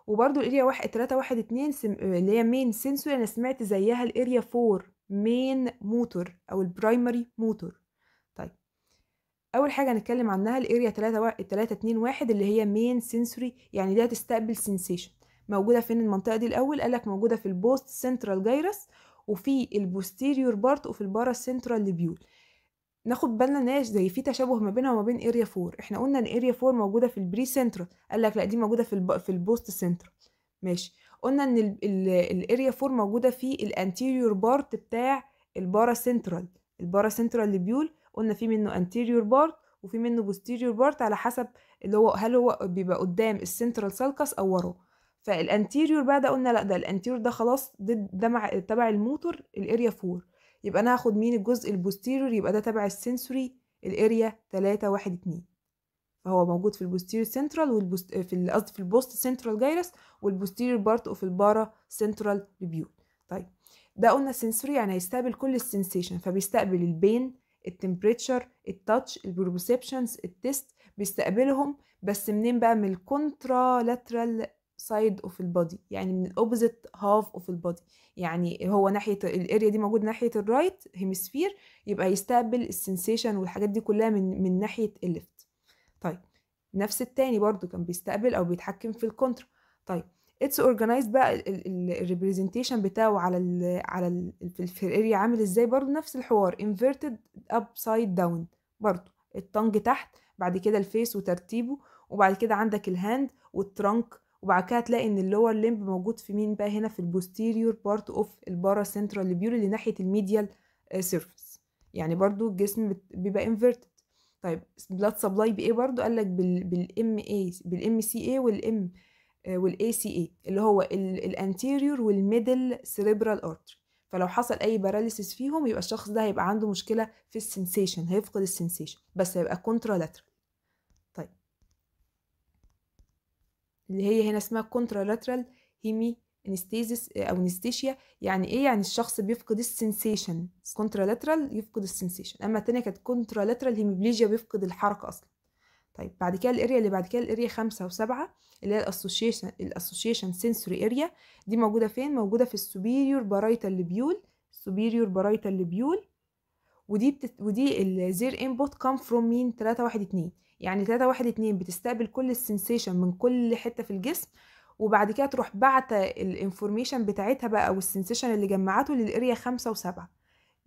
A: وبرده الاريا 312 اللي هي مين سنسوري انا سمعت زيها الاريا 4 مين موتور او البرايمري موتور طيب اول حاجه هنتكلم عنها الاريا 3 321 اللي هي مين سنسوري يعني دي هتستقبل سنسيشن موجوده فين المنطقه دي الاول قالك موجوده في البوست سنترال جيرس وفي البوستيريور بارت وفي البارا سنترال ليبيول ناخد بالنا ان زي في تشابه ما بينها وما بين اريا 4 احنا قلنا ان اريا 4 موجوده في البري سنترال قال لك لا دي موجوده في الب... في البوست سنترال ماشي قلنا ان الاريا 4 موجوده في الانتيريور بارت بتاع البارا سنترال البارا سنترال ليبيول قلنا في منه انتيريور بارت وفي منه بوستيريور بارت على حسب اللي هو هل هو بيبقى قدام السنترال سالكس او وراه فالانتيريور بقى ده قلنا لا ده الانتيريور ده خلاص ده, مع تبع الموتور الاريا 4 يبقى انا هاخد مين الجزء البوستيريور يبقى ده تبع السنسوري الاريا 3 1 2 فهو موجود في البوستيريور سنترال والبوست في قصدي في البوست سنترال جايرس والبوستيريور بارت اوف البارا سنترال ريبيول طيب ده قلنا سنسوري يعني هيستقبل كل السنسيشن فبيستقبل البين التمبريتشر التاتش البروبسبشنز التست بيستقبلهم بس منين بقى من الكونترا لاترال side of the body يعني من الاوبزيت هاف اوف the body يعني هو ناحية الاريا دي موجود ناحية الرايت هيمسفير يبقى يستقبل السنسيشن والحاجات دي كلها من من ناحية الليفت طيب نفس التاني برضو كان بيستقبل او بيتحكم في الكونترا طيب اتس اورجنايزد بقى الريبريزنتيشن بتاعه على الـ على الـ في الاريا عامل ازاي برضو نفس الحوار انفيرتد اب سايد داون برضو التانج تحت بعد كده الفيس وترتيبه وبعد كده عندك الهاند والترنك وبعد كده هتلاقي ان اللور لمب موجود في مين بقى هنا في البوستيريور بارت اوف البارا سنترال ليبيول اللي ناحيه الميديال سيرفيس آه، يعني برضو الجسم بيبقى انفيرتد طيب بلاد سبلاي بايه برضو قال لك بالام اي بالام سي اي والام آه، والاي سي اي اللي هو الانتيريور والميدل سيريبرال ارتري فلو حصل اي باراليسيس فيهم يبقى الشخص ده هيبقى عنده مشكله في السنسيشن هيفقد السنسيشن بس هيبقى كونترا لاتر اللي هي هنا اسمها كونترالاترال هيمي انستيزيس او انستيشيا يعني ايه يعني الشخص بيفقد السنسيشن كونترالاترال يفقد السنسيشن اما الثانيه كانت كونترالاترال هيموبليجيا بيفقد الحركه اصلا طيب بعد كده الاريا اللي بعد كده الاريا خمسة وسبعة اللي هي الاسوشيشن الاسوشيشن سنسوري اريا دي موجودة فين؟ موجودة في السوبيريور بارايتال بيول سوبيريور بارايتال بيول ودي بتت... ودي الزير انبوت كام فروم مين 3 1 2 يعني 3 1 2 بتستقبل كل السنسيشن من كل حته في الجسم وبعد كده تروح بعت الانفورميشن بتاعتها بقى او السنسيشن اللي جمعته للاريا خمسة وسبعة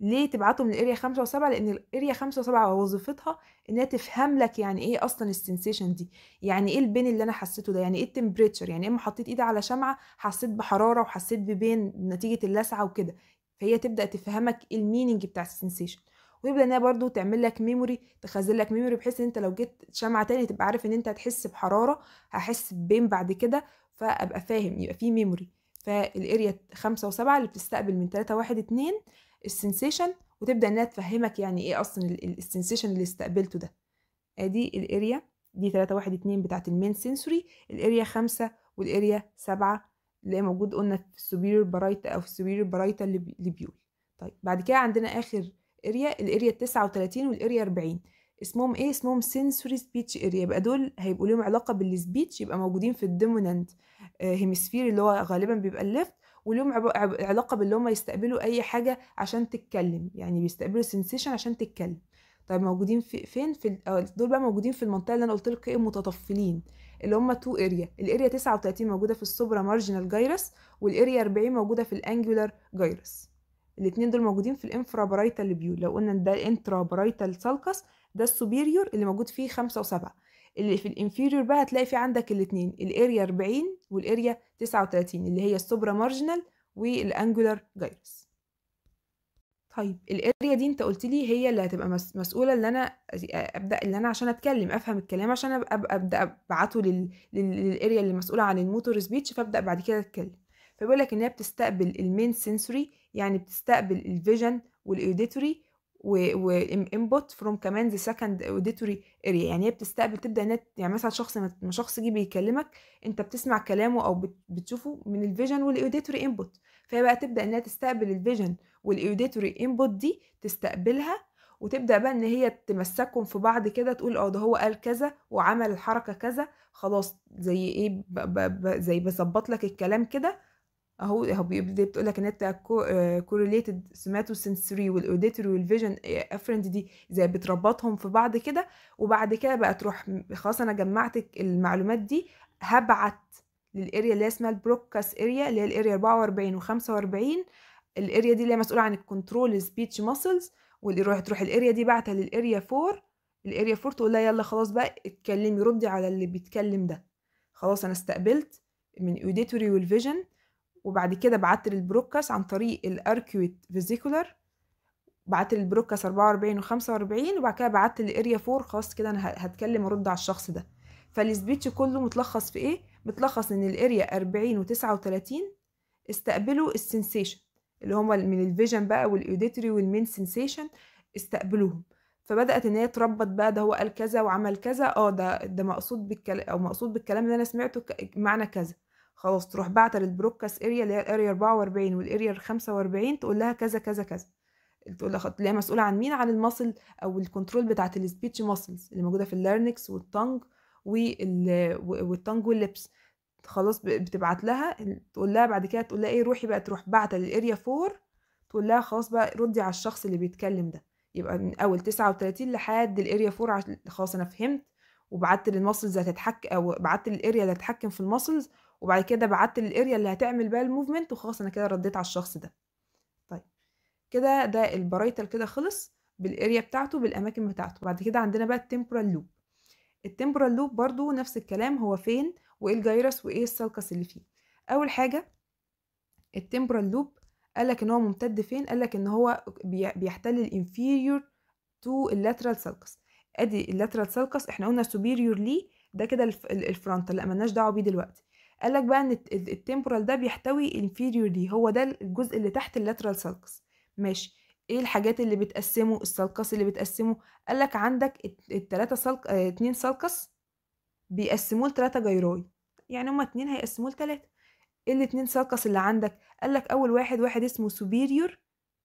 A: ليه تبعته من الاريا خمسة وسبعة لان الاريا خمسة وسبعة وظيفتها انها تفهم لك يعني ايه اصلا السنسيشن دي يعني ايه البين اللي انا حسيته ده يعني ايه التمبريتشر يعني اما حطيت ايدي على شمعة حسيت بحرارة وحسيت ببين نتيجة اللسعة وكده فهي تبدأ تفهمك المينينج بتاع السنسيشن ويبدا ان هي برده تعمل لك ميموري تخزن لك ميموري بحيث ان انت لو جيت شمعه تاني تبقى عارف ان انت هتحس بحراره هحس ببين بعد كده فابقى فاهم يبقى في ميموري فالاريا 5 و7 اللي بتستقبل من 3 1 2 السنسيشن وتبدا انها تفهمك يعني ايه اصلا السنسيشن اللي استقبلته ده ادي الاريا دي 3 1 2 بتاعه المين سنسوري الاريا 5 والاريا 7 اللي هي موجود قلنا في السوبيريور برايت او في السوبيريور برايت اللي بيقول طيب بعد كده عندنا اخر اريا الاريا 39 والاريا 40 اسمهم ايه اسمهم سنسوري سبيتش اريا يبقى دول هيبقوا لهم علاقه بالسبيتش يبقى موجودين في الدومينانت آه، هيمسفير اللي هو غالبا بيبقى الليفت ولهم علاقه باللي هم يستقبلوا اي حاجه عشان تتكلم يعني بيستقبلوا سنسيشن عشان تتكلم طيب موجودين في فين في آه، دول بقى موجودين في المنطقه اللي انا قلت لك ايه متطفلين اللي هم تو اريا الاريا 39 موجوده في السوبرا مارجنال جايروس والاريا 40 موجوده في الانجولار جايروس الاثنين دول موجودين في الانفرا برايتال فيو لو قلنا ده الانترا برايتال سالكس ده السوبيريور اللي موجود فيه خمسة وسبعة اللي في الانفيريور بقى هتلاقي في عندك الاثنين الاريا 40 والاريا 39 اللي هي السوبرا مارجنال والانجولار جايرس طيب الاريا دي انت قلت لي هي اللي هتبقى مسؤوله ان انا ابدا ان انا عشان اتكلم افهم الكلام عشان ابقى ابدا ابعته للاريا اللي مسؤوله عن الموتور سبيتش فابدا بعد كده اتكلم فبيقول لك ان هي بتستقبل المين سنسوري يعني بتستقبل الفيجن والاوديتوري وانبوت فروم كمان ذا سكند اوديتوري اريا يعني هي بتستقبل تبدا نت يعني مثلا شخص ما شخص جه بيكلمك انت بتسمع كلامه او بتشوفه من الفيجن والاوديتوري انبوت فهي بقى تبدا انها تستقبل الفيجن والاوديتوري انبوت دي تستقبلها وتبدا بقى ان هي تمسكهم في بعض كده تقول اه ده هو قال كذا وعمل الحركه كذا خلاص زي ايه زي بظبط لك الكلام كده اهو اهو بيبدا بتقول لك ان كوريليتد سوماتو سنسوري والاوديتوري والفيجن افرنت دي زي بتربطهم في بعض كده وبعد كده بقى تروح خلاص انا جمعت المعلومات دي هبعت للاريا اللي هي اسمها البروكاس اريا اللي هي الاريا 44 و45 الاريا دي اللي هي مسؤوله عن الكنترول سبيتش ماسلز واللي راح تروح الاريا دي بعتها للاريا 4 الاريا 4 تقول لها يلا خلاص بقى اتكلمي ردي على اللي بيتكلم ده خلاص انا استقبلت من اوديتوري والفيجن وبعد كده بعت للبروكاس عن طريق الاركويت فيزيكولر بعت للبروكاس 44 و45 وبعد كده بعت لاريا 4 خلاص كده انا هتكلم ارد على الشخص ده فالسبيتش كله متلخص في ايه متلخص ان الاريا 40 و39 استقبلوا السنسيشن اللي هما من الفيجن بقى والاوديتري والمين سنسيشن استقبلوهم فبدات ان هي تربط بقى ده هو قال كذا وعمل كذا اه ده ده مقصود بالكلام او مقصود بالكلام اللي انا سمعته معنى كذا خلاص تروح بعتها للبروكاس اريا اللي هي الاريا 44 والاريا 45 تقول لها كذا كذا كذا تقول لها اللي هي مسؤوله عن مين عن المصل او الكنترول بتاعه السبيتش ماسلز اللي موجوده في اللارنكس والتنج والتنج واللبس خلاص بتبعت لها تقول لها بعد كده تقول لها ايه روحي بقى تروح بعتها للاريا 4 تقول لها خلاص بقى ردي على الشخص اللي بيتكلم ده يبقى من اول 39 لحد الاريا 4 خلاص انا فهمت وبعت للماسلز هتتحكم او بعت للاريا اللي هتتحكم في الماسلز وبعد كده بعت للاريا اللي هتعمل بقى الموفمنت وخلاص انا كده رديت على الشخص ده طيب كده ده البريتال كده خلص بالاريا بتاعته بالاماكن بتاعته بعد كده عندنا بقى التمبورال لوب التمبورال لوب برضو نفس الكلام هو فين وايه الجيرس وايه السلكس اللي فيه اول حاجه التمبورال لوب قالك ان هو ممتد فين قالك ان هو بيحتل الانفيريور تو اللاترال سلكس ادي اللاترال سلكس احنا قلنا سوبيريور ليه ده كده الفرونتال لا ملناش دعوه بيه دلوقتي قالك بقى ان التيمبورال ده بيحتوي inferior دي هو ده الجزء اللي تحت اللاترال سالكس ماشي ايه الحاجات اللي بتقسمه السلقاس اللي بتقسمه قالك عندك التلاتة سلق آه، اتنين سلقس بيقسموه لتلاتة جيراي يعني هما اتنين هيقسموه لتلاتة ايه الاتنين سلقس اللي عندك قالك اول واحد واحد اسمه سوبيريور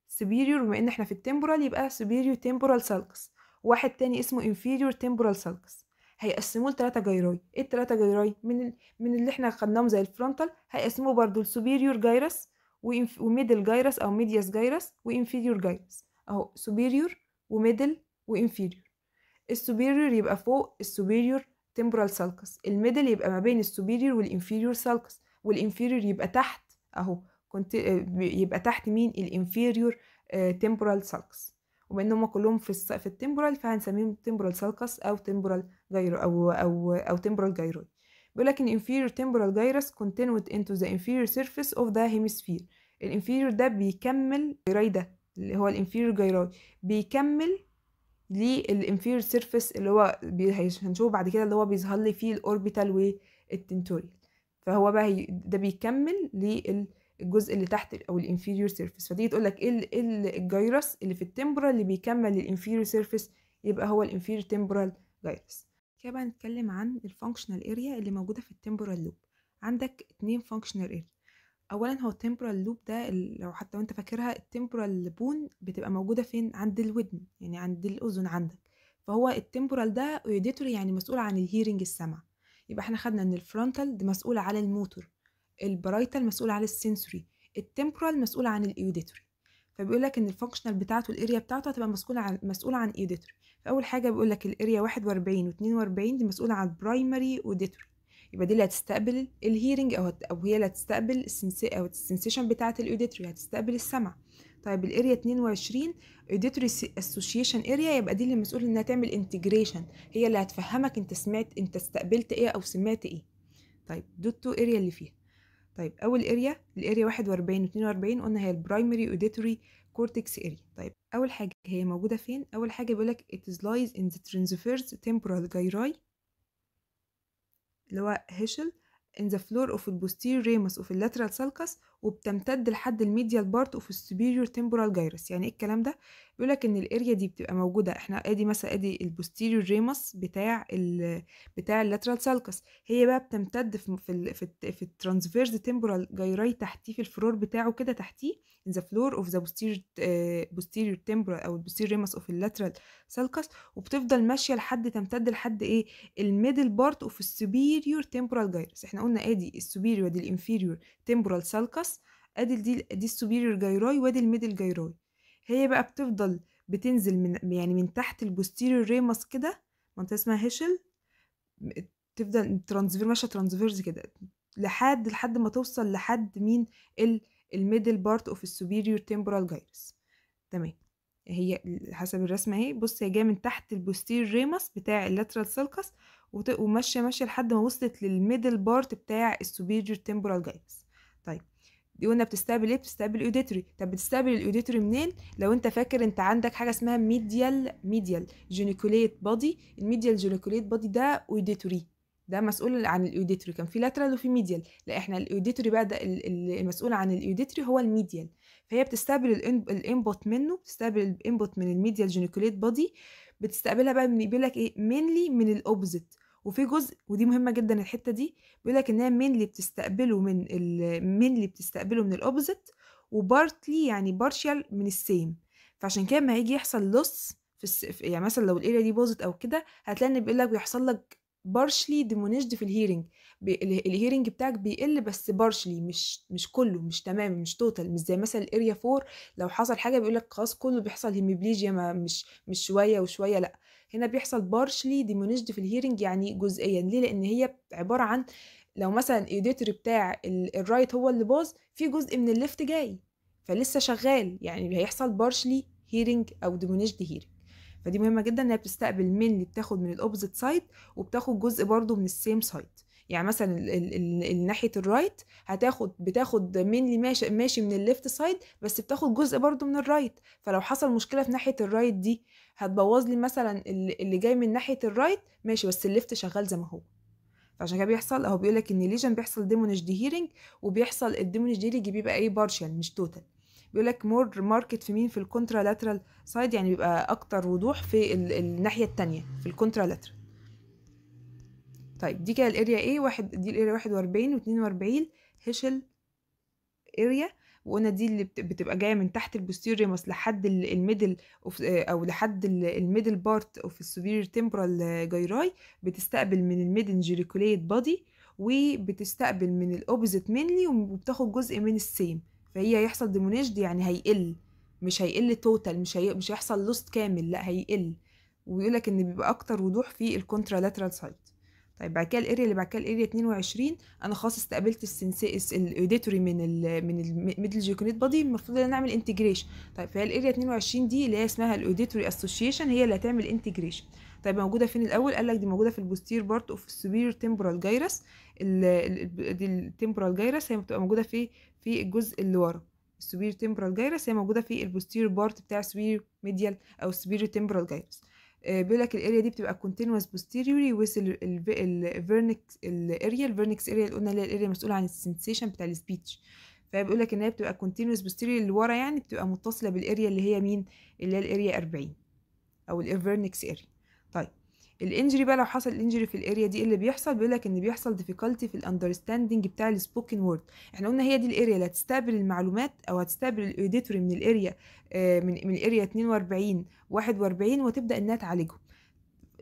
A: سوبيريور بما ان احنا في التيمبورال يبقى سوبيريور temporal سلقس واحد تاني اسمه انفيريور temporal سلقس هيقسموه لثلاثة جيراي ايه الثلاثة جيراي من ال... من اللي احنا خدناهم زي الفرونتال هيقسموه برضو لسوبيريور جايرس وإنف... وميدل جايرس او ميدياس جايرس وانفيريور جايرس اهو سوبيريور وميدل وانفيريور السوبيريور يبقى فوق السوبيريور تمبرال سالكس الميدل يبقى ما بين السوبيريور والانفيريور سالكس والانفيريور يبقى تحت اهو كنت يبقى تحت مين الانفيريور آه، تمبرال سالكس وبان هم كلهم في الس... في التمبرال فهنسميهم تمبرال سالكس او تمبرال جايرو او او او تمبرال جايروي بيقول لك ان inferior temporal gyrus continued into the inferior surface of the hemisphere الانفيريور ده بيكمل الجيراي ده اللي هو الانفيرير جيراي بيكمل للانفيرير سيرفيس اللي هو بي... هنشوف بعد كده اللي هو بيظهر لي فيه الاوربيتال والتنتوريال فهو بقى هي... ده بيكمل لل الجزء اللي تحت او الانفيريور سيرفيس فتيجي تقول لك ايه الجيروس إيه اللي في التمبرال اللي بيكمل الانفيريور سيرفيس يبقى هو الانفيريور تمبرال جيروس كده بقى نتكلم عن الفانكشنال اريا اللي موجوده في التمبرال لوب عندك اتنين فانكشنال اريا اولا هو التمبرال لوب ده لو حتى وانت فاكرها التمبرال بون بتبقى موجوده فين عند الودن يعني عند الاذن عندك فهو التمبرال ده اوديتوري يعني مسؤول عن الهيرنج السمع يبقى احنا خدنا ان الفرونتال دي مسؤول على الموتور البرايتال مسؤول عن السنسوري التمبرال مسؤول عن الايوديتوري فبيقول لك ان الفانكشنال بتاعته الاريا بتاعته هتبقى مسؤول عن مسؤول عن ايوديتوري فاول حاجه بيقول لك الاريا 41 و42 دي مسؤوله عن برايمري اوديتوري يبقى دي اللي هتستقبل الهيرنج او او هي اللي هتستقبل السنسي او السنسيشن بتاعه الاوديتوري هتستقبل السمع طيب الاريا 22 اوديتوري اسوشيشن اريا يبقى دي اللي مسؤول انها تعمل انتجريشن هي اللي هتفهمك انت سمعت انت استقبلت ايه او سمعت ايه طيب دوتو تو اريا اللي فيها طيب اول اريا الاريا 41 و 42 قلنا هي البرايمري اوديتوري كورتكس اريا طيب اول حاجه هي موجوده فين اول حاجه بيقول it lies in the transverse temporal gyri اللي هو هشل in the floor of the posterior ramus of the lateral sulcus وبتمتد لحد الميديال بارت اوف السوبيريور تيمبورال جايروس يعني ايه الكلام ده بيقول لك ان الاريا دي بتبقى موجوده احنا ادي مثلا ادي البوستيريور ريموس بتاع الـ بتاع اللاترال سالكس هي بقى بتمتد في في في, في الترانسفيرز تيمبورال جايراي تحتيه في الفلور بتاعه كده تحتيه ذا فلور اوف ذا بوستيريور بوستيريور uh, او البوستيريور ريموس اوف اللاترال سالكس وبتفضل ماشيه لحد تمتد لحد ايه الميدل بارت اوف السوبيريور تيمبورال جايروس احنا قلنا ادي السوبيريور دي الانفيريور تيمبورال سالكس ادي دي دي السوبيريور جايراي وادي الميدل جايراي هي بقى بتفضل بتنزل من يعني من تحت البوستيريور ريموس كده منطقه اسمها هيشل تفضل ترانسفير ماشيه ترانسفيرز كده لحد لحد ما توصل لحد مين الميدل بارت اوف السوبيريور تمبورال جايرس تمام هي حسب الرسمه اهي بص هي جايه من تحت البوستير ريموس بتاع اللاترال سلكس وماشيه ماشيه لحد ما وصلت للميدل بارت بتاع السوبيريور تمبورال جايرس قلنا بتستقبل ايه بتستقبل الاوديتوري طب بتستقبل الاوديتوري منين لو انت فاكر انت عندك حاجه اسمها ميديال ميديال جينيكوليت بادي الميديال جينيكوليت بادي ده اوديتوري ده مسؤول عن الاوديتوري كان في لاترال وفي ميديال لا احنا الاوديتوري بقى ده المسؤول عن الاوديتوري هو الميديال فهي بتستقبل الانبوت منه بتستقبل الانبوت من الميديال جينيكوليت بادي بتستقبلها بقى يقول لك ايه مينلي من الاوبزيت وفي جزء ودي مهمه جدا الحته دي بيقول لك ان هي مينلي بتستقبله من مينلي بتستقبله من الاوبزيت وبارتلي يعني بارشال من السيم فعشان كده ما يجي يحصل لوس في يعني مثلا لو الاريا دي باظت او كده هتلاقي ان بيقول لك بيحصل لك بارشلي ديمونيجد في الهيرنج الهيرنج بتاعك بيقل بس بارشلي مش مش كله مش تمام مش توتال مش زي مثلا الاريا 4 لو حصل حاجه بيقول لك خلاص كله بيحصل هيميبليجيا مش مش شويه وشويه لا هنا بيحصل بارشلي ديمونيجد في الهيرنج يعني جزئيا ليه لان هي عباره عن لو مثلا ايديتور بتاع الرايت هو اللي باظ في جزء من الليفت جاي فلسه شغال يعني هيحصل بارشلي هيرنج او ديمونيجد هيرنج فدي مهمه جدا انها بتستقبل من اللي بتاخد من الاوبزيت سايد وبتاخد جزء برضو من السيم سايد يعني مثلا ناحيه الرايت هتاخد بتاخد مينلي ماشي ماشي من الليفت سايد بس بتاخد جزء برضو من الرايت فلو حصل مشكله في ناحيه الرايت دي هتبوظ لي مثلا اللي جاي من ناحيه الرايت ماشي بس الليفت شغال زي ما هو فعشان كده بيحصل اهو بيقول لك ان ليجن بيحصل ديمونج ديهيرنج وبيحصل الديمونج ديهيرنج بيبقى ايه بارشال مش توتال بيقول لك مور ماركت في مين في الكونترا لاترال سايد يعني بيبقى اكتر وضوح في الناحيه الثانيه في الكونترا لاترال طيب دي كده الاريا ايه واحد دي الاريا 41 و42 هيشل اريا وقلنا دي اللي بتبقى جايه من تحت البوستيريور لحد الميدل او لحد الميدل بارت اوف السوبيريور تمبرال جيراي بتستقبل من الميدن جيريكوليت بادي وبتستقبل من الاوبوزيت مينلي وبتاخد جزء من السيم فهي هيحصل ديمونيجد يعني هيقل مش هيقل توتال مش هي... مش هيحصل لوست كامل لا هيقل ويقولك ان بيبقى اكتر وضوح في الكونترا لاترال سايد طيب بعد كده الاريا اللي بعد كده الاريا 22 انا خلاص استقبلت السنسيس الاوديتوري من الـ من الميدل جيكونيت بادي المفروض ان انا اعمل انتجريشن طيب فهي الاريا 22 دي اللي هي اسمها الاوديتوري اسوشيشن هي اللي هتعمل انتجريشن طيب موجوده فين الاول قال لك دي موجوده في البوستير بارت اوف السوبير تمبرال جيرس دي التمبرال جيرس هي بتبقى موجوده في في الجزء اللي ورا السوبير تمبرال جيرس هي موجوده في البوستير بارت بتاع السوبير ميديال او السوبير تمبرال جيرس آه، بيقول لك الاريا دي بتبقى كونتينوس بوستيريوري ويز الفيرنكس الاريا الفيرنكس اريا اللي قلنا اللي هي الاريا المسؤوله عن السنسيشن بتاع السبيتش فبيقول لك ان هي بتبقى كونتينوس بوستيريوري اللي ورا يعني بتبقى متصله بالاريا اللي هي مين اللي هي الاريا 40 او الفيرنكس اريا طيب الانجري بقى لو حصل انجري في الاريا دي اللي بيحصل بيقول لك ان بيحصل ديفيكالتي في الاندرستاندنج بتاع السبوكن وورد احنا قلنا هي دي الاريا اللي هتستقبل المعلومات او هتستقبل الاوديتوري من الاريا آه، من من الاريا 42 41 وتبدا انها تعالجهم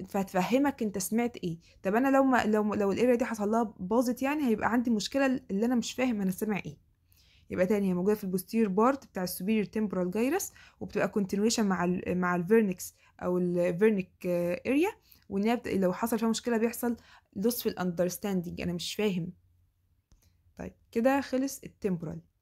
A: فتفهمك انت سمعت ايه طب انا لو ما لو لو الاريا دي حصل لها باظت يعني هيبقى عندي مشكله اللي انا مش فاهم انا سامع ايه يبقى تاني هي موجوده في البوستير بارت بتاع السوبيريور تمبرال جايرس وبتبقى كونتينويشن مع ال مع الفيرنكس او الفيرنيك اريا آه، وان لو حصل فيها مشكله بيحصل لص في الاندرستاندينج انا مش فاهم طيب كده خلص التمبورال